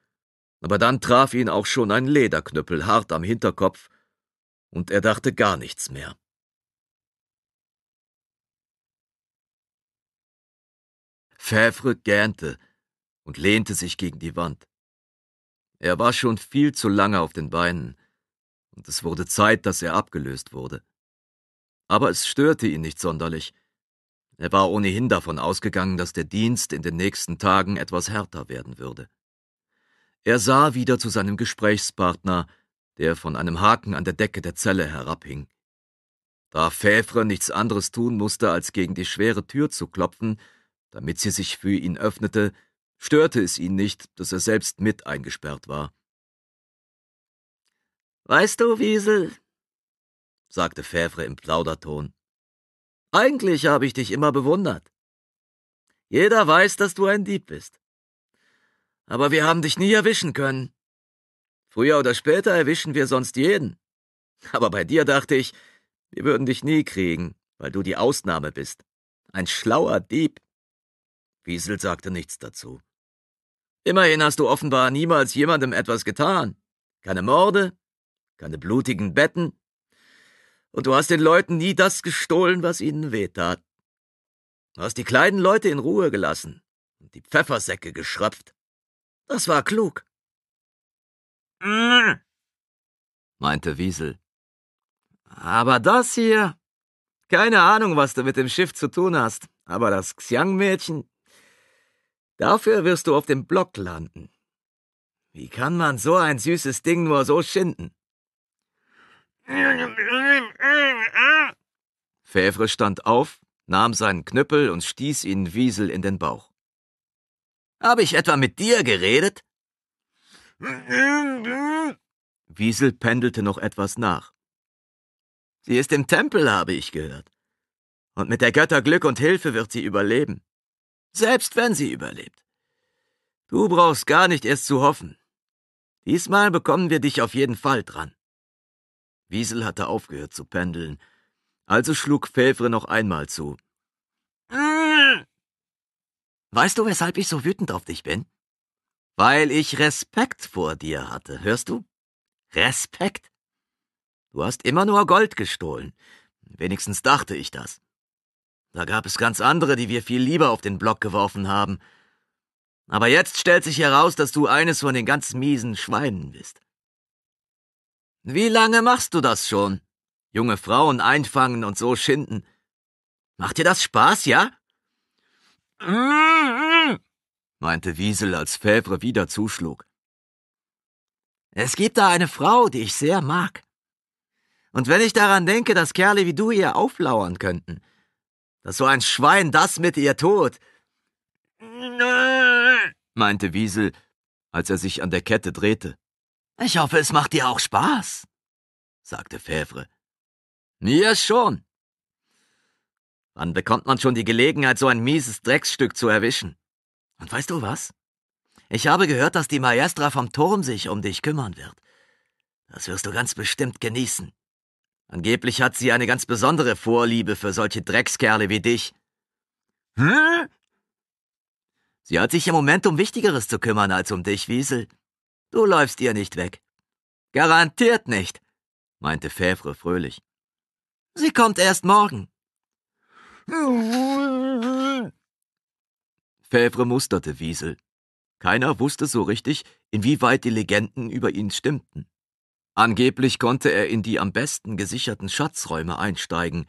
Aber dann traf ihn auch schon ein Lederknüppel hart am Hinterkopf und er dachte gar nichts mehr. Fäfre gähnte und lehnte sich gegen die Wand. Er war schon viel zu lange auf den Beinen, und es wurde Zeit, dass er abgelöst wurde. Aber es störte ihn nicht sonderlich. Er war ohnehin davon ausgegangen, dass der Dienst in den nächsten Tagen etwas härter werden würde. Er sah wieder zu seinem Gesprächspartner, der von einem Haken an der Decke der Zelle herabhing. Da Fäfre nichts anderes tun musste, als gegen die schwere Tür zu klopfen, damit sie sich für ihn öffnete, störte es ihn nicht, dass er selbst mit eingesperrt war. Weißt du, Wiesel, sagte Fävre im Plauderton, eigentlich habe ich dich immer bewundert. Jeder weiß, dass du ein Dieb bist. Aber wir haben dich nie erwischen können. Früher oder später erwischen wir sonst jeden. Aber bei dir dachte ich, wir würden dich nie kriegen, weil du die Ausnahme bist. Ein schlauer Dieb. Wiesel sagte nichts dazu. Immerhin hast du offenbar niemals jemandem etwas getan. Keine Morde, keine blutigen Betten. Und du hast den Leuten nie das gestohlen, was ihnen wehtat. Du hast die kleinen Leute in Ruhe gelassen und die Pfeffersäcke geschröpft. Das war klug. Mmh, meinte Wiesel. Aber das hier. Keine Ahnung, was du mit dem Schiff zu tun hast, aber das Xiang-Mädchen. Dafür wirst du auf dem Block landen. Wie kann man so ein süßes Ding nur so schinden? Fävre stand auf, nahm seinen Knüppel und stieß ihn Wiesel in den Bauch. Habe ich etwa mit dir geredet? Wiesel pendelte noch etwas nach. Sie ist im Tempel, habe ich gehört. Und mit der Götter Glück und Hilfe wird sie überleben selbst wenn sie überlebt. Du brauchst gar nicht erst zu hoffen. Diesmal bekommen wir dich auf jeden Fall dran. Wiesel hatte aufgehört zu pendeln, also schlug Fäfre noch einmal zu. Äh. Weißt du, weshalb ich so wütend auf dich bin? Weil ich Respekt vor dir hatte, hörst du? Respekt? Du hast immer nur Gold gestohlen. Wenigstens dachte ich das. Da gab es ganz andere, die wir viel lieber auf den Block geworfen haben. Aber jetzt stellt sich heraus, dass du eines von den ganz miesen Schweinen bist. Wie lange machst du das schon? Junge Frauen einfangen und so schinden. Macht dir das Spaß, ja? meinte Wiesel, als Fävre wieder zuschlug. Es gibt da eine Frau, die ich sehr mag. Und wenn ich daran denke, dass Kerle wie du ihr auflauern könnten, dass so ein Schwein das mit ihr tut. meinte Wiesel, als er sich an der Kette drehte. Ich hoffe, es macht dir auch Spaß, sagte Fävre. Mir schon. Wann bekommt man schon die Gelegenheit, so ein mieses Drecksstück zu erwischen? Und weißt du was? Ich habe gehört, dass die Maestra vom Turm sich um dich kümmern wird. Das wirst du ganz bestimmt genießen. Angeblich hat sie eine ganz besondere Vorliebe für solche Dreckskerle wie dich. Hm? Sie hat sich im Moment um Wichtigeres zu kümmern als um dich, Wiesel. Du läufst ihr nicht weg. Garantiert nicht, meinte Fävre fröhlich. Sie kommt erst morgen. Fävre musterte Wiesel. Keiner wusste so richtig, inwieweit die Legenden über ihn stimmten. Angeblich konnte er in die am besten gesicherten Schatzräume einsteigen,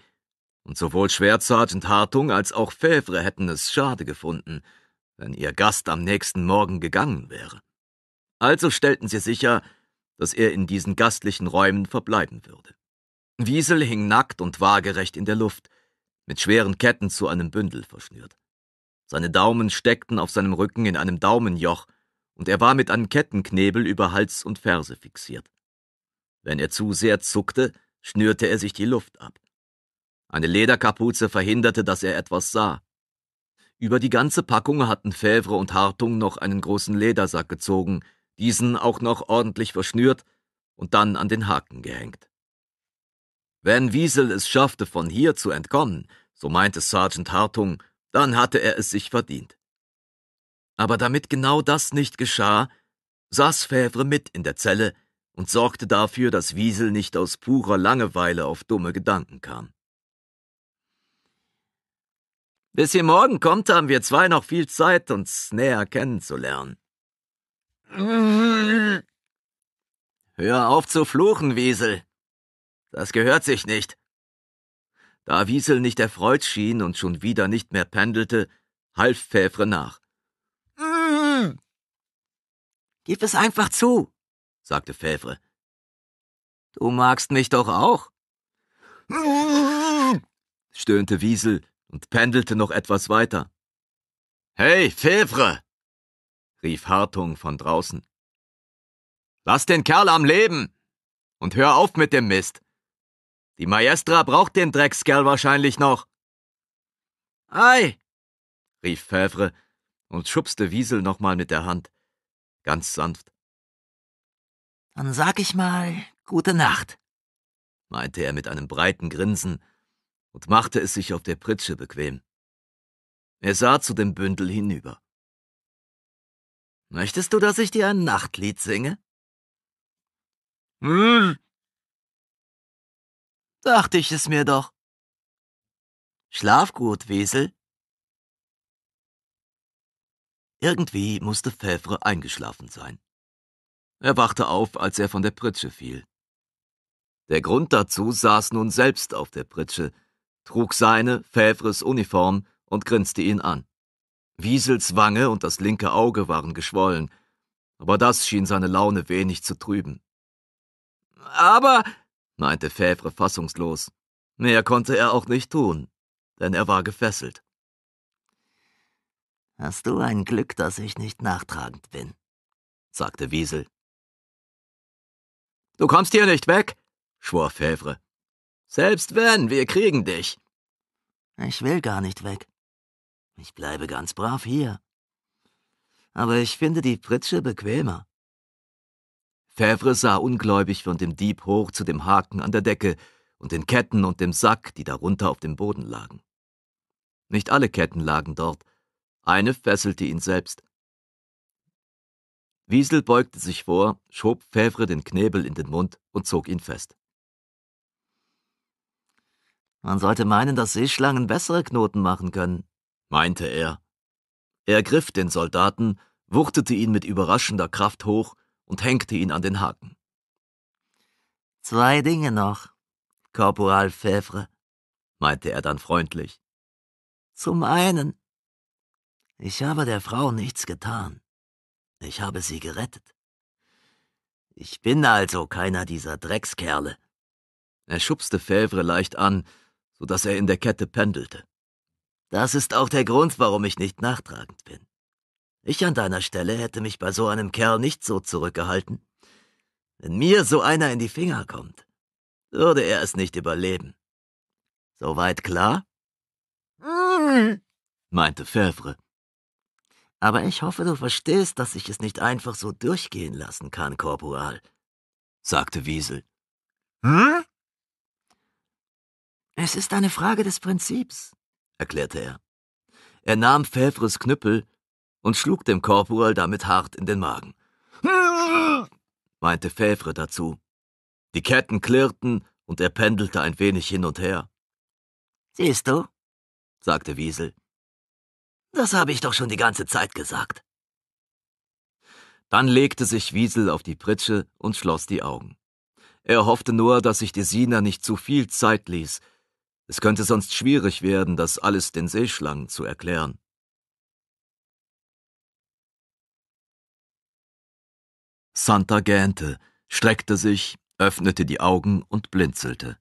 und sowohl Schwertsergeant Hartung als auch Fävre hätten es schade gefunden, wenn ihr Gast am nächsten Morgen gegangen wäre. Also stellten sie sicher, dass er in diesen gastlichen Räumen verbleiben würde. Wiesel hing nackt und waagerecht in der Luft, mit schweren Ketten zu einem Bündel verschnürt. Seine Daumen steckten auf seinem Rücken in einem Daumenjoch, und er war mit einem Kettenknebel über Hals und Ferse fixiert. Wenn er zu sehr zuckte, schnürte er sich die Luft ab. Eine Lederkapuze verhinderte, dass er etwas sah. Über die ganze Packung hatten Fävre und Hartung noch einen großen Ledersack gezogen, diesen auch noch ordentlich verschnürt und dann an den Haken gehängt. Wenn Wiesel es schaffte, von hier zu entkommen, so meinte Sergeant Hartung, dann hatte er es sich verdient. Aber damit genau das nicht geschah, saß Fävre mit in der Zelle, und sorgte dafür, dass Wiesel nicht aus purer Langeweile auf dumme Gedanken kam. Bis ihr morgen kommt, haben wir zwei noch viel Zeit, uns näher kennenzulernen. Hör auf zu fluchen, Wiesel. Das gehört sich nicht. Da Wiesel nicht erfreut schien und schon wieder nicht mehr pendelte, half Pfäfre nach. Gib es einfach zu sagte Fävre. Du magst mich doch auch, stöhnte Wiesel und pendelte noch etwas weiter. Hey, Fevre! rief Hartung von draußen. Lass den Kerl am Leben und hör auf mit dem Mist. Die Maestra braucht den Dreckskerl wahrscheinlich noch. Ei! rief Fevre und schubste Wiesel nochmal mit der Hand, ganz sanft. Dann sag ich mal gute Nacht, meinte er mit einem breiten Grinsen und machte es sich auf der Pritsche bequem. Er sah zu dem Bündel hinüber. Möchtest du, dass ich dir ein Nachtlied singe? Hm. Dachte ich es mir doch. Schlaf gut, Wesel. Irgendwie musste Fävre eingeschlafen sein. Er wachte auf, als er von der Pritsche fiel. Der Grund dazu saß nun selbst auf der Pritsche, trug seine, Fävres Uniform und grinste ihn an. Wiesels Wange und das linke Auge waren geschwollen, aber das schien seine Laune wenig zu trüben. Aber, meinte Fävre fassungslos, mehr konnte er auch nicht tun, denn er war gefesselt. Hast du ein Glück, dass ich nicht nachtragend bin, sagte Wiesel. Du kommst hier nicht weg, schwor Fevre. Selbst wenn, wir kriegen dich. Ich will gar nicht weg. Ich bleibe ganz brav hier. Aber ich finde die Pritsche bequemer. Fevre sah ungläubig von dem Dieb hoch zu dem Haken an der Decke und den Ketten und dem Sack, die darunter auf dem Boden lagen. Nicht alle Ketten lagen dort. Eine fesselte ihn selbst. Wiesel beugte sich vor, schob Fävre den Knebel in den Mund und zog ihn fest. Man sollte meinen, dass Seeschlangen bessere Knoten machen können, meinte er. Er griff den Soldaten, wuchtete ihn mit überraschender Kraft hoch und hängte ihn an den Haken. Zwei Dinge noch, Korporal Fävre, meinte er dann freundlich. Zum einen, ich habe der Frau nichts getan. Ich habe sie gerettet. Ich bin also keiner dieser Dreckskerle. Er schubste Fevre leicht an, so dass er in der Kette pendelte. Das ist auch der Grund, warum ich nicht nachtragend bin. Ich an deiner Stelle hätte mich bei so einem Kerl nicht so zurückgehalten. Wenn mir so einer in die Finger kommt, würde er es nicht überleben. Soweit klar? Mm, meinte Fevre. Aber ich hoffe, du verstehst, dass ich es nicht einfach so durchgehen lassen kann, Korporal, sagte Wiesel. Hm? Es ist eine Frage des Prinzips, erklärte er. Er nahm Fevres Knüppel und schlug dem Korporal damit hart in den Magen. Hm! meinte Fevre dazu. Die Ketten klirrten und er pendelte ein wenig hin und her. Siehst du, sagte Wiesel. Das habe ich doch schon die ganze Zeit gesagt. Dann legte sich Wiesel auf die Pritsche und schloss die Augen. Er hoffte nur, dass sich die Sina nicht zu viel Zeit ließ. Es könnte sonst schwierig werden, das alles den Seeschlangen zu erklären. Santa gähnte, streckte sich, öffnete die Augen und blinzelte.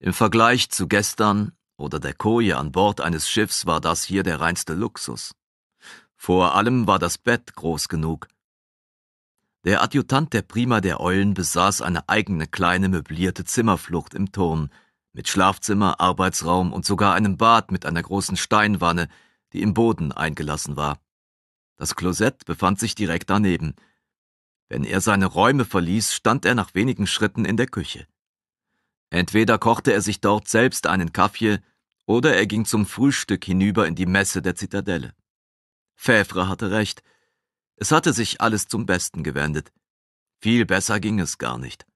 Im Vergleich zu gestern oder der Koje an Bord eines Schiffs war das hier der reinste Luxus. Vor allem war das Bett groß genug. Der Adjutant der Prima der Eulen besaß eine eigene kleine möblierte Zimmerflucht im Turm, mit Schlafzimmer, Arbeitsraum und sogar einem Bad mit einer großen Steinwanne, die im Boden eingelassen war. Das Klosett befand sich direkt daneben. Wenn er seine Räume verließ, stand er nach wenigen Schritten in der Küche. Entweder kochte er sich dort selbst einen Kaffee oder er ging zum Frühstück hinüber in die Messe der Zitadelle. Fäfre hatte recht. Es hatte sich alles zum Besten gewendet. Viel besser ging es gar nicht.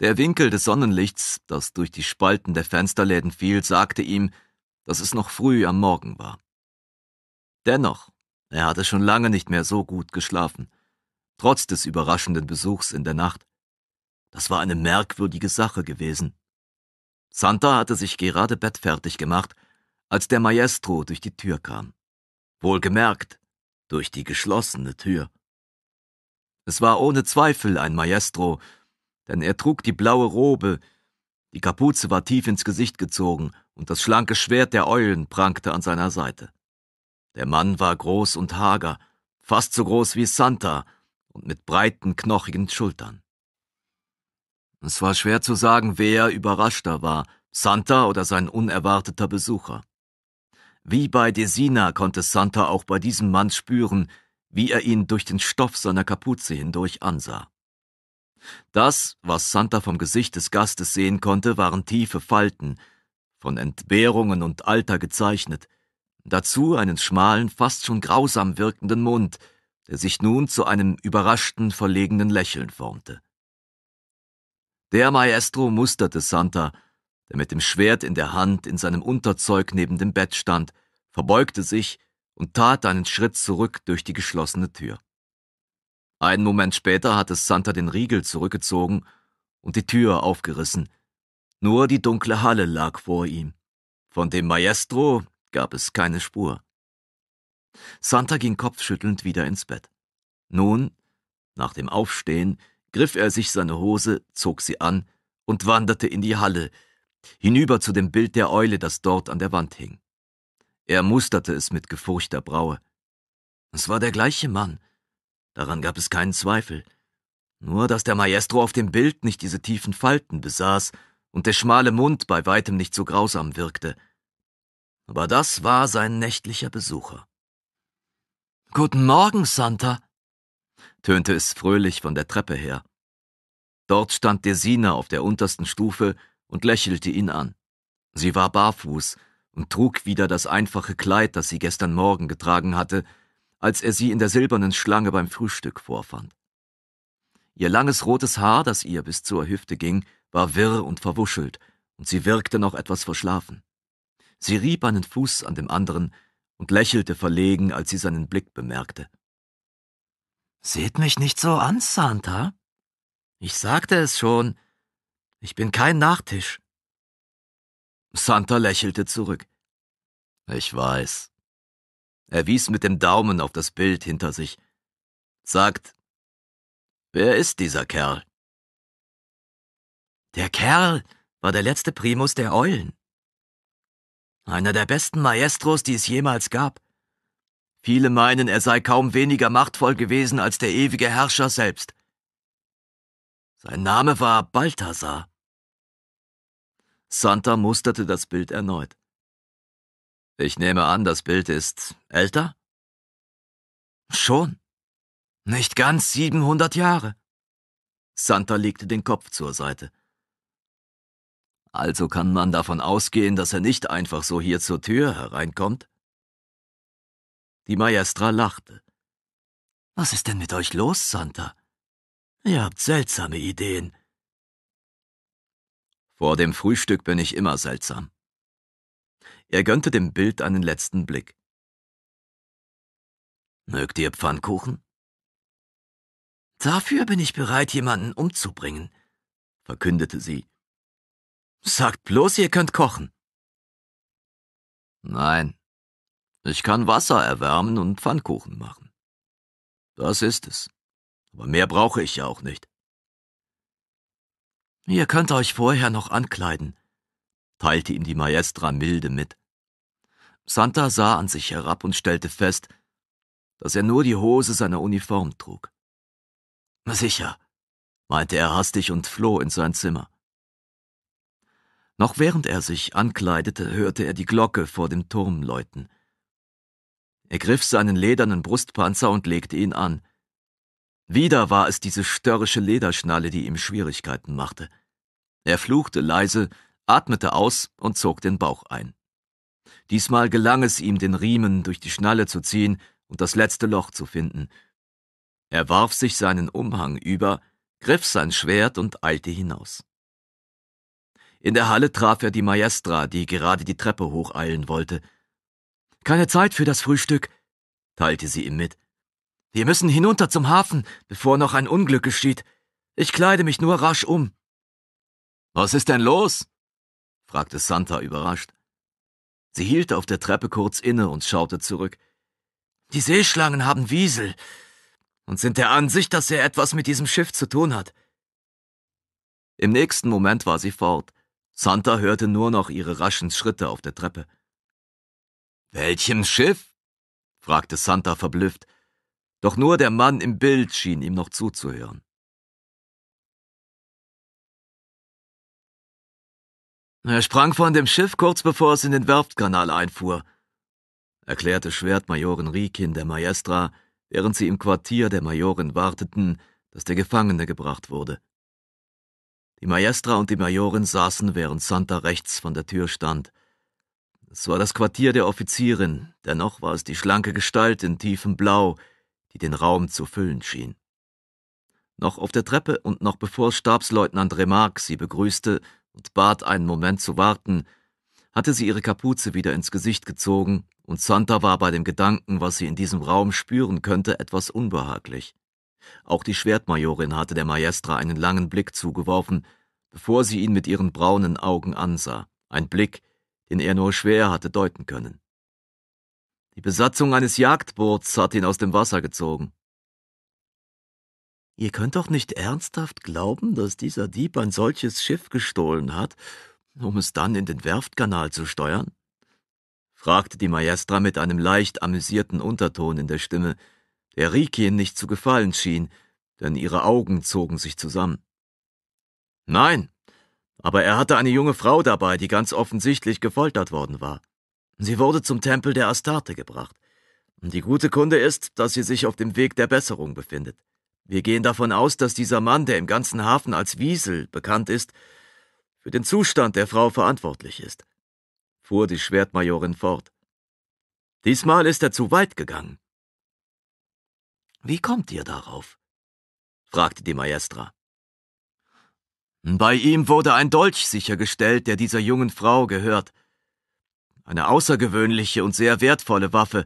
Der Winkel des Sonnenlichts, das durch die Spalten der Fensterläden fiel, sagte ihm, dass es noch früh am Morgen war. Dennoch, er hatte schon lange nicht mehr so gut geschlafen, trotz des überraschenden Besuchs in der Nacht. Das war eine merkwürdige Sache gewesen. Santa hatte sich gerade bettfertig gemacht, als der Maestro durch die Tür kam. Wohlgemerkt, durch die geschlossene Tür. Es war ohne Zweifel ein Maestro, denn er trug die blaue Robe, die Kapuze war tief ins Gesicht gezogen und das schlanke Schwert der Eulen prangte an seiner Seite. Der Mann war groß und hager, fast so groß wie Santa und mit breiten, knochigen Schultern. Es war schwer zu sagen, wer überraschter war, Santa oder sein unerwarteter Besucher. Wie bei Desina konnte Santa auch bei diesem Mann spüren, wie er ihn durch den Stoff seiner Kapuze hindurch ansah. Das, was Santa vom Gesicht des Gastes sehen konnte, waren tiefe Falten, von Entbehrungen und Alter gezeichnet, dazu einen schmalen, fast schon grausam wirkenden Mund, der sich nun zu einem überraschten, verlegenen Lächeln formte. Der Maestro musterte Santa, der mit dem Schwert in der Hand in seinem Unterzeug neben dem Bett stand, verbeugte sich und tat einen Schritt zurück durch die geschlossene Tür. Einen Moment später hatte Santa den Riegel zurückgezogen und die Tür aufgerissen. Nur die dunkle Halle lag vor ihm. Von dem Maestro gab es keine Spur. Santa ging kopfschüttelnd wieder ins Bett. Nun, nach dem Aufstehen, griff er sich seine Hose, zog sie an und wanderte in die Halle, hinüber zu dem Bild der Eule, das dort an der Wand hing. Er musterte es mit gefurchter Braue. Es war der gleiche Mann. Daran gab es keinen Zweifel. Nur, dass der Maestro auf dem Bild nicht diese tiefen Falten besaß und der schmale Mund bei weitem nicht so grausam wirkte. Aber das war sein nächtlicher Besucher. Guten Morgen, Santa, tönte es fröhlich von der Treppe her. Dort stand Desina auf der untersten Stufe und lächelte ihn an. Sie war barfuß und trug wieder das einfache Kleid, das sie gestern Morgen getragen hatte, als er sie in der silbernen Schlange beim Frühstück vorfand. Ihr langes rotes Haar, das ihr bis zur Hüfte ging, war wirr und verwuschelt, und sie wirkte noch etwas verschlafen. Sie rieb einen Fuß an dem anderen und lächelte verlegen, als sie seinen Blick bemerkte. Seht mich nicht so an, Santa. Ich sagte es schon. Ich bin kein Nachtisch. Santa lächelte zurück. Ich weiß. Er wies mit dem Daumen auf das Bild hinter sich. Sagt, wer ist dieser Kerl? Der Kerl war der letzte Primus der Eulen. Einer der besten Maestros, die es jemals gab. Viele meinen, er sei kaum weniger machtvoll gewesen als der ewige Herrscher selbst. Sein Name war Balthasar. Santa musterte das Bild erneut. Ich nehme an, das Bild ist älter? Schon. Nicht ganz 700 Jahre. Santa legte den Kopf zur Seite. Also kann man davon ausgehen, dass er nicht einfach so hier zur Tür hereinkommt? Die Maestra lachte. Was ist denn mit euch los, Santa? Ihr habt seltsame Ideen. Vor dem Frühstück bin ich immer seltsam. Er gönnte dem Bild einen letzten Blick. Mögt ihr Pfannkuchen? Dafür bin ich bereit, jemanden umzubringen, verkündete sie. Sagt bloß, ihr könnt kochen. Nein, ich kann Wasser erwärmen und Pfannkuchen machen. Das ist es. Aber mehr brauche ich ja auch nicht. Ihr könnt euch vorher noch ankleiden, teilte ihm die Maestra milde mit. Santa sah an sich herab und stellte fest, dass er nur die Hose seiner Uniform trug. Sicher, meinte er hastig und floh in sein Zimmer. Noch während er sich ankleidete, hörte er die Glocke vor dem Turm läuten. Er griff seinen ledernen Brustpanzer und legte ihn an. Wieder war es diese störrische Lederschnalle, die ihm Schwierigkeiten machte. Er fluchte leise, atmete aus und zog den Bauch ein. Diesmal gelang es ihm, den Riemen durch die Schnalle zu ziehen und das letzte Loch zu finden. Er warf sich seinen Umhang über, griff sein Schwert und eilte hinaus. In der Halle traf er die Maestra, die gerade die Treppe hocheilen wollte – keine Zeit für das Frühstück, teilte sie ihm mit. Wir müssen hinunter zum Hafen, bevor noch ein Unglück geschieht. Ich kleide mich nur rasch um. Was ist denn los? fragte Santa überrascht. Sie hielt auf der Treppe kurz inne und schaute zurück. Die Seeschlangen haben Wiesel und sind der Ansicht, dass er etwas mit diesem Schiff zu tun hat. Im nächsten Moment war sie fort. Santa hörte nur noch ihre raschen Schritte auf der Treppe. Welchem Schiff? fragte Santa verblüfft, doch nur der Mann im Bild schien ihm noch zuzuhören. Er sprang von dem Schiff kurz bevor es in den Werftkanal einfuhr, erklärte Schwertmajorin Riekin der Maestra, während sie im Quartier der Majorin warteten, dass der Gefangene gebracht wurde. Die Maestra und die Majorin saßen, während Santa rechts von der Tür stand, es war das Quartier der Offizierin, dennoch war es die schlanke Gestalt in tiefem Blau, die den Raum zu füllen schien. Noch auf der Treppe und noch bevor Stabsleutnant Remarque sie begrüßte und bat, einen Moment zu warten, hatte sie ihre Kapuze wieder ins Gesicht gezogen, und Santa war bei dem Gedanken, was sie in diesem Raum spüren könnte, etwas unbehaglich. Auch die Schwertmajorin hatte der Maestra einen langen Blick zugeworfen, bevor sie ihn mit ihren braunen Augen ansah, ein Blick, den er nur schwer hatte deuten können. Die Besatzung eines Jagdboots hat ihn aus dem Wasser gezogen. Ihr könnt doch nicht ernsthaft glauben, dass dieser Dieb ein solches Schiff gestohlen hat, um es dann in den Werftkanal zu steuern? fragte die Maestra mit einem leicht amüsierten Unterton in der Stimme, der Rikin nicht zu gefallen schien, denn ihre Augen zogen sich zusammen. Nein, aber er hatte eine junge Frau dabei, die ganz offensichtlich gefoltert worden war. Sie wurde zum Tempel der Astarte gebracht. Die gute Kunde ist, dass sie sich auf dem Weg der Besserung befindet. Wir gehen davon aus, dass dieser Mann, der im ganzen Hafen als Wiesel bekannt ist, für den Zustand der Frau verantwortlich ist, fuhr die Schwertmajorin fort. Diesmal ist er zu weit gegangen. Wie kommt ihr darauf? fragte die Maestra. Bei ihm wurde ein Dolch sichergestellt, der dieser jungen Frau gehört. Eine außergewöhnliche und sehr wertvolle Waffe,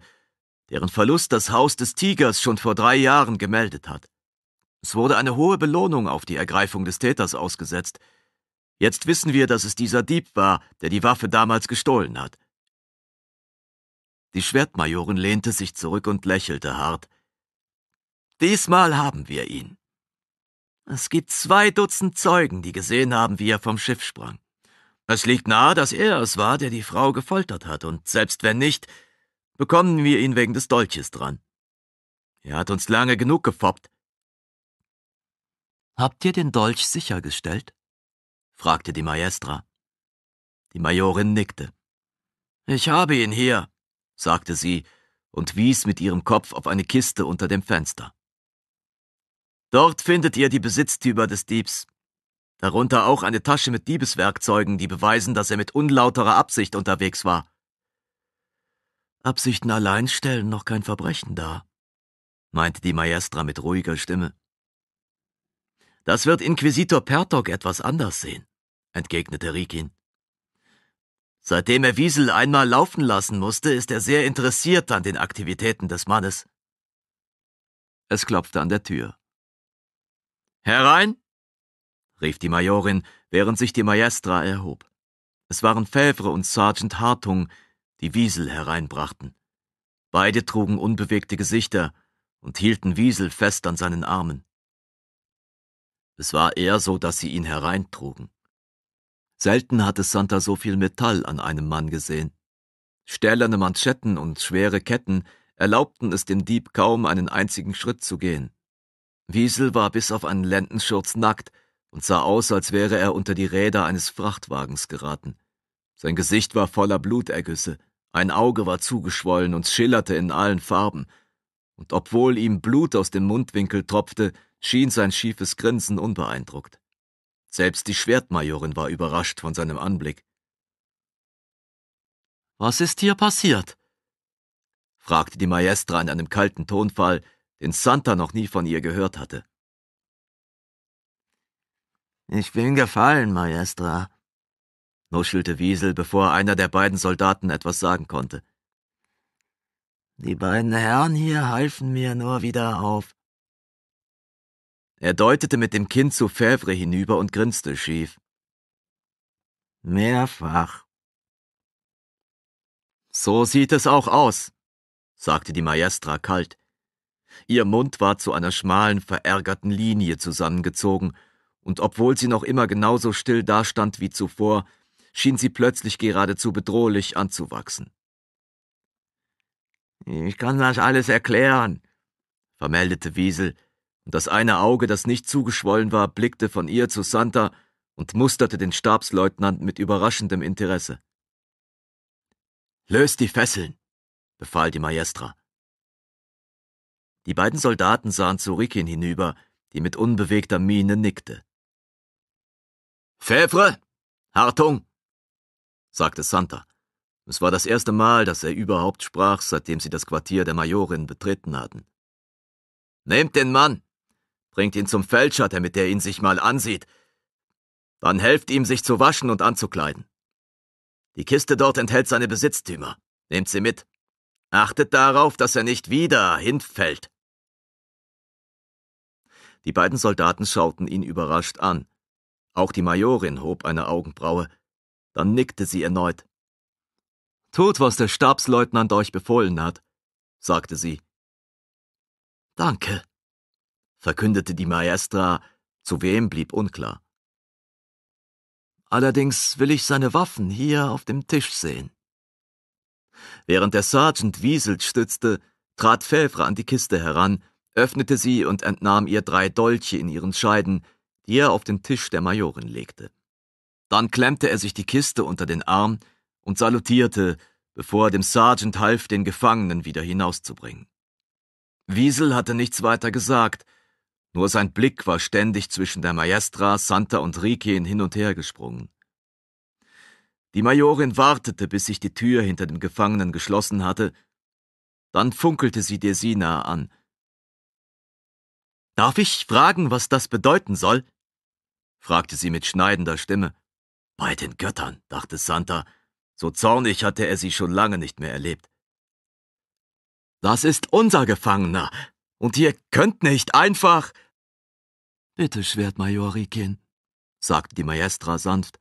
deren Verlust das Haus des Tigers schon vor drei Jahren gemeldet hat. Es wurde eine hohe Belohnung auf die Ergreifung des Täters ausgesetzt. Jetzt wissen wir, dass es dieser Dieb war, der die Waffe damals gestohlen hat. Die Schwertmajorin lehnte sich zurück und lächelte hart. Diesmal haben wir ihn. Es gibt zwei Dutzend Zeugen, die gesehen haben, wie er vom Schiff sprang. Es liegt nahe, dass er es war, der die Frau gefoltert hat, und selbst wenn nicht, bekommen wir ihn wegen des Dolches dran. Er hat uns lange genug gefoppt. Habt ihr den Dolch sichergestellt? fragte die Maestra. Die Majorin nickte. Ich habe ihn hier, sagte sie und wies mit ihrem Kopf auf eine Kiste unter dem Fenster. Dort findet ihr die Besitztümer des Diebs. Darunter auch eine Tasche mit Diebeswerkzeugen, die beweisen, dass er mit unlauterer Absicht unterwegs war. Absichten allein stellen noch kein Verbrechen dar, meinte die Maestra mit ruhiger Stimme. Das wird Inquisitor Pertok etwas anders sehen, entgegnete Rikin. Seitdem er Wiesel einmal laufen lassen musste, ist er sehr interessiert an den Aktivitäten des Mannes. Es klopfte an der Tür. Herein! rief die Majorin, während sich die Maestra erhob. Es waren Fävre und Sergeant Hartung, die Wiesel hereinbrachten. Beide trugen unbewegte Gesichter und hielten Wiesel fest an seinen Armen. Es war eher so, dass sie ihn hereintrugen. Selten hatte Santa so viel Metall an einem Mann gesehen. Stählerne Manschetten und schwere Ketten erlaubten es dem Dieb kaum, einen einzigen Schritt zu gehen. Wiesel war bis auf einen Lendenschurz nackt und sah aus, als wäre er unter die Räder eines Frachtwagens geraten. Sein Gesicht war voller Blutergüsse, ein Auge war zugeschwollen und schillerte in allen Farben, und obwohl ihm Blut aus dem Mundwinkel tropfte, schien sein schiefes Grinsen unbeeindruckt. Selbst die Schwertmajorin war überrascht von seinem Anblick. Was ist hier passiert? fragte die Maestra in einem kalten Tonfall, den Santa noch nie von ihr gehört hatte. Ich bin gefallen, Maestra, nuschelte Wiesel, bevor einer der beiden Soldaten etwas sagen konnte. Die beiden Herren hier halfen mir nur wieder auf. Er deutete mit dem Kinn zu Fevre hinüber und grinste schief. Mehrfach. So sieht es auch aus, sagte die Maestra kalt. Ihr Mund war zu einer schmalen, verärgerten Linie zusammengezogen, und obwohl sie noch immer genauso still dastand wie zuvor, schien sie plötzlich geradezu bedrohlich anzuwachsen. Ich kann das alles erklären, vermeldete Wiesel, und das eine Auge, das nicht zugeschwollen war, blickte von ihr zu Santa und musterte den Stabsleutnant mit überraschendem Interesse. Löst die Fesseln, befahl die Maestra. Die beiden Soldaten sahen zu Rikin hinüber, die mit unbewegter Miene nickte. Fäfre! Hartung! sagte Santa. Es war das erste Mal, dass er überhaupt sprach, seitdem sie das Quartier der Majorin betreten hatten. Nehmt den Mann! Bringt ihn zum Fälscher, damit er ihn sich mal ansieht. Dann helft ihm, sich zu waschen und anzukleiden. Die Kiste dort enthält seine Besitztümer. Nehmt sie mit. Achtet darauf, dass er nicht wieder hinfällt. Die beiden Soldaten schauten ihn überrascht an. Auch die Majorin hob eine Augenbraue. Dann nickte sie erneut. Tut, was der Stabsleutnant euch befohlen hat, sagte sie. Danke, verkündete die Maestra, zu wem blieb unklar. Allerdings will ich seine Waffen hier auf dem Tisch sehen. Während der Sergeant Wieselt stützte, trat Fävre an die Kiste heran öffnete sie und entnahm ihr drei Dolche in ihren Scheiden, die er auf den Tisch der Majorin legte. Dann klemmte er sich die Kiste unter den Arm und salutierte, bevor er dem Sergeant half, den Gefangenen wieder hinauszubringen. Wiesel hatte nichts weiter gesagt, nur sein Blick war ständig zwischen der Maestra, Santa und Rikin hin und her gesprungen. Die Majorin wartete, bis sich die Tür hinter dem Gefangenen geschlossen hatte, dann funkelte sie Desina an, Darf ich fragen, was das bedeuten soll? fragte sie mit schneidender Stimme. Bei den Göttern, dachte Santa, so zornig hatte er sie schon lange nicht mehr erlebt. Das ist unser Gefangener, und ihr könnt nicht einfach. Bitte, Schwertmajorikin, sagte die Maestra sanft.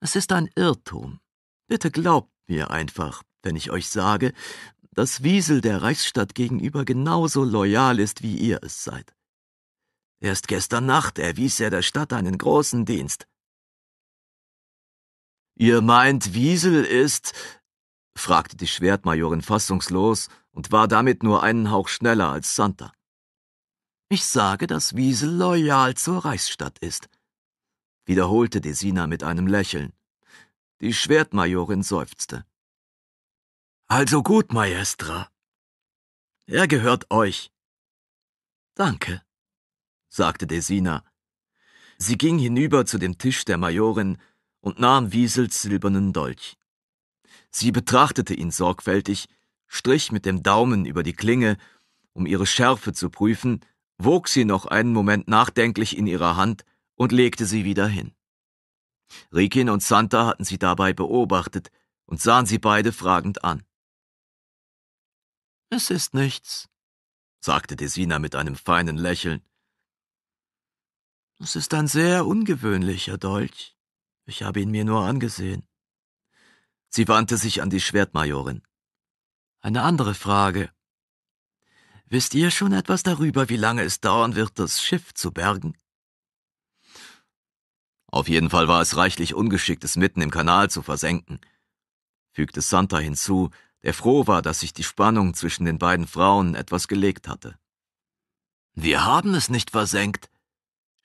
Es ist ein Irrtum. Bitte glaubt mir einfach, wenn ich euch sage, dass Wiesel der Reichsstadt gegenüber genauso loyal ist, wie ihr es seid. Erst gestern Nacht erwies er der Stadt einen großen Dienst. Ihr meint, Wiesel ist, fragte die Schwertmajorin fassungslos und war damit nur einen Hauch schneller als Santa. Ich sage, dass Wiesel loyal zur Reichsstadt ist, wiederholte Desina mit einem Lächeln. Die Schwertmajorin seufzte. Also gut, Maestra. Er gehört euch. Danke sagte Desina. Sie ging hinüber zu dem Tisch der Majorin und nahm Wiesels silbernen Dolch. Sie betrachtete ihn sorgfältig, strich mit dem Daumen über die Klinge, um ihre Schärfe zu prüfen, wog sie noch einen Moment nachdenklich in ihrer Hand und legte sie wieder hin. Rikin und Santa hatten sie dabei beobachtet und sahen sie beide fragend an. Es ist nichts, sagte Desina mit einem feinen Lächeln. Das ist ein sehr ungewöhnlicher Dolch. Ich habe ihn mir nur angesehen. Sie wandte sich an die Schwertmajorin. Eine andere Frage. Wisst ihr schon etwas darüber, wie lange es dauern wird, das Schiff zu bergen? Auf jeden Fall war es reichlich ungeschickt, es mitten im Kanal zu versenken, fügte Santa hinzu, der froh war, dass sich die Spannung zwischen den beiden Frauen etwas gelegt hatte. Wir haben es nicht versenkt,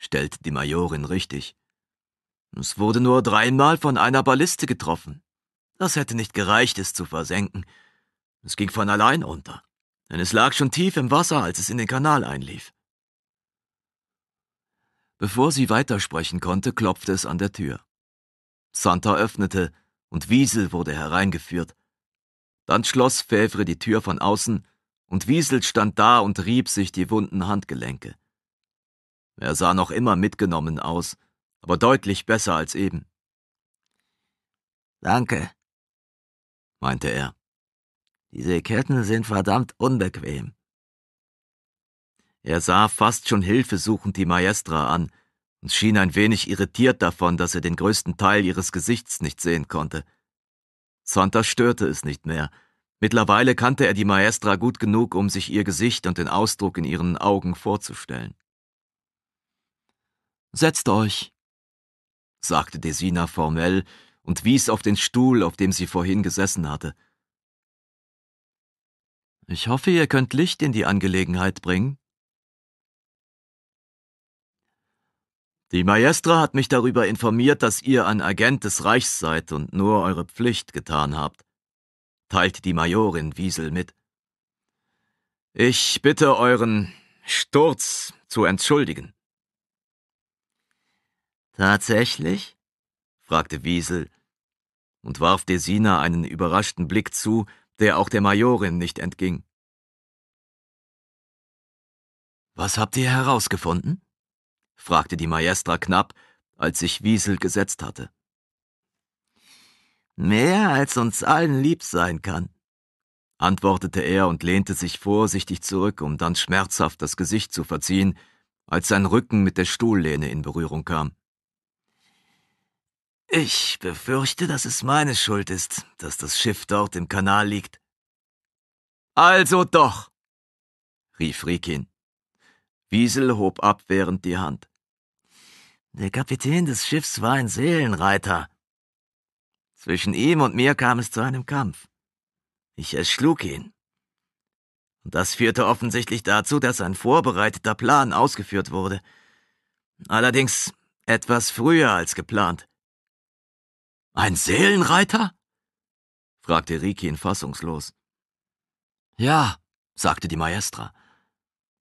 stellt die Majorin richtig. Es wurde nur dreimal von einer Balliste getroffen. Das hätte nicht gereicht, es zu versenken. Es ging von allein unter, denn es lag schon tief im Wasser, als es in den Kanal einlief. Bevor sie weitersprechen konnte, klopfte es an der Tür. Santa öffnete, und Wiesel wurde hereingeführt. Dann schloss Fävre die Tür von außen, und Wiesel stand da und rieb sich die wunden Handgelenke. Er sah noch immer mitgenommen aus, aber deutlich besser als eben. Danke, meinte er. Diese Ketten sind verdammt unbequem. Er sah fast schon hilfesuchend die Maestra an und schien ein wenig irritiert davon, dass er den größten Teil ihres Gesichts nicht sehen konnte. Santa störte es nicht mehr. Mittlerweile kannte er die Maestra gut genug, um sich ihr Gesicht und den Ausdruck in ihren Augen vorzustellen. Setzt euch, sagte Desina formell und wies auf den Stuhl, auf dem sie vorhin gesessen hatte. Ich hoffe, ihr könnt Licht in die Angelegenheit bringen. Die Maestra hat mich darüber informiert, dass ihr ein Agent des Reichs seid und nur eure Pflicht getan habt, teilte die Majorin Wiesel mit. Ich bitte euren Sturz zu entschuldigen. Tatsächlich? fragte Wiesel und warf Desina einen überraschten Blick zu, der auch der Majorin nicht entging. Was habt ihr herausgefunden? fragte die Maestra knapp, als sich Wiesel gesetzt hatte. Mehr als uns allen lieb sein kann, antwortete er und lehnte sich vorsichtig zurück, um dann schmerzhaft das Gesicht zu verziehen, als sein Rücken mit der Stuhllehne in Berührung kam. Ich befürchte, dass es meine Schuld ist, dass das Schiff dort im Kanal liegt. Also doch, rief Rikin. Wiesel hob abwehrend die Hand. Der Kapitän des Schiffs war ein Seelenreiter. Zwischen ihm und mir kam es zu einem Kampf. Ich erschlug ihn. Und das führte offensichtlich dazu, dass ein vorbereiteter Plan ausgeführt wurde. Allerdings etwas früher als geplant. Ein Seelenreiter? fragte Rikin fassungslos. Ja, sagte die Maestra.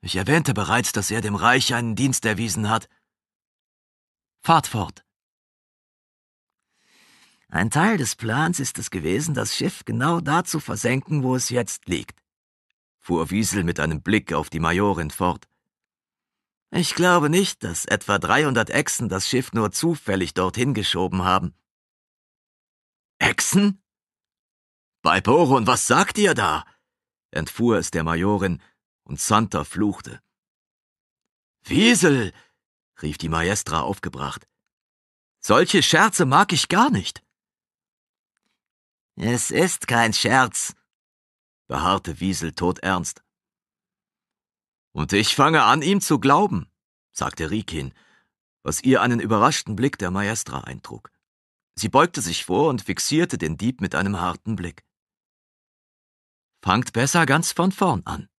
Ich erwähnte bereits, dass er dem Reich einen Dienst erwiesen hat. Fahrt fort. Ein Teil des Plans ist es gewesen, das Schiff genau da zu versenken, wo es jetzt liegt, fuhr Wiesel mit einem Blick auf die Majorin fort. Ich glaube nicht, dass etwa 300 Echsen das Schiff nur zufällig dorthin geschoben haben. Hexen? Bei Poron, was sagt ihr da? entfuhr es der Majorin, und Santa fluchte. Wiesel, rief die Maestra aufgebracht. Solche Scherze mag ich gar nicht. Es ist kein Scherz, beharrte Wiesel todernst. Und ich fange an, ihm zu glauben, sagte Rikin, was ihr einen überraschten Blick der Maestra eintrug. Sie beugte sich vor und fixierte den Dieb mit einem harten Blick. Fangt besser ganz von vorn an.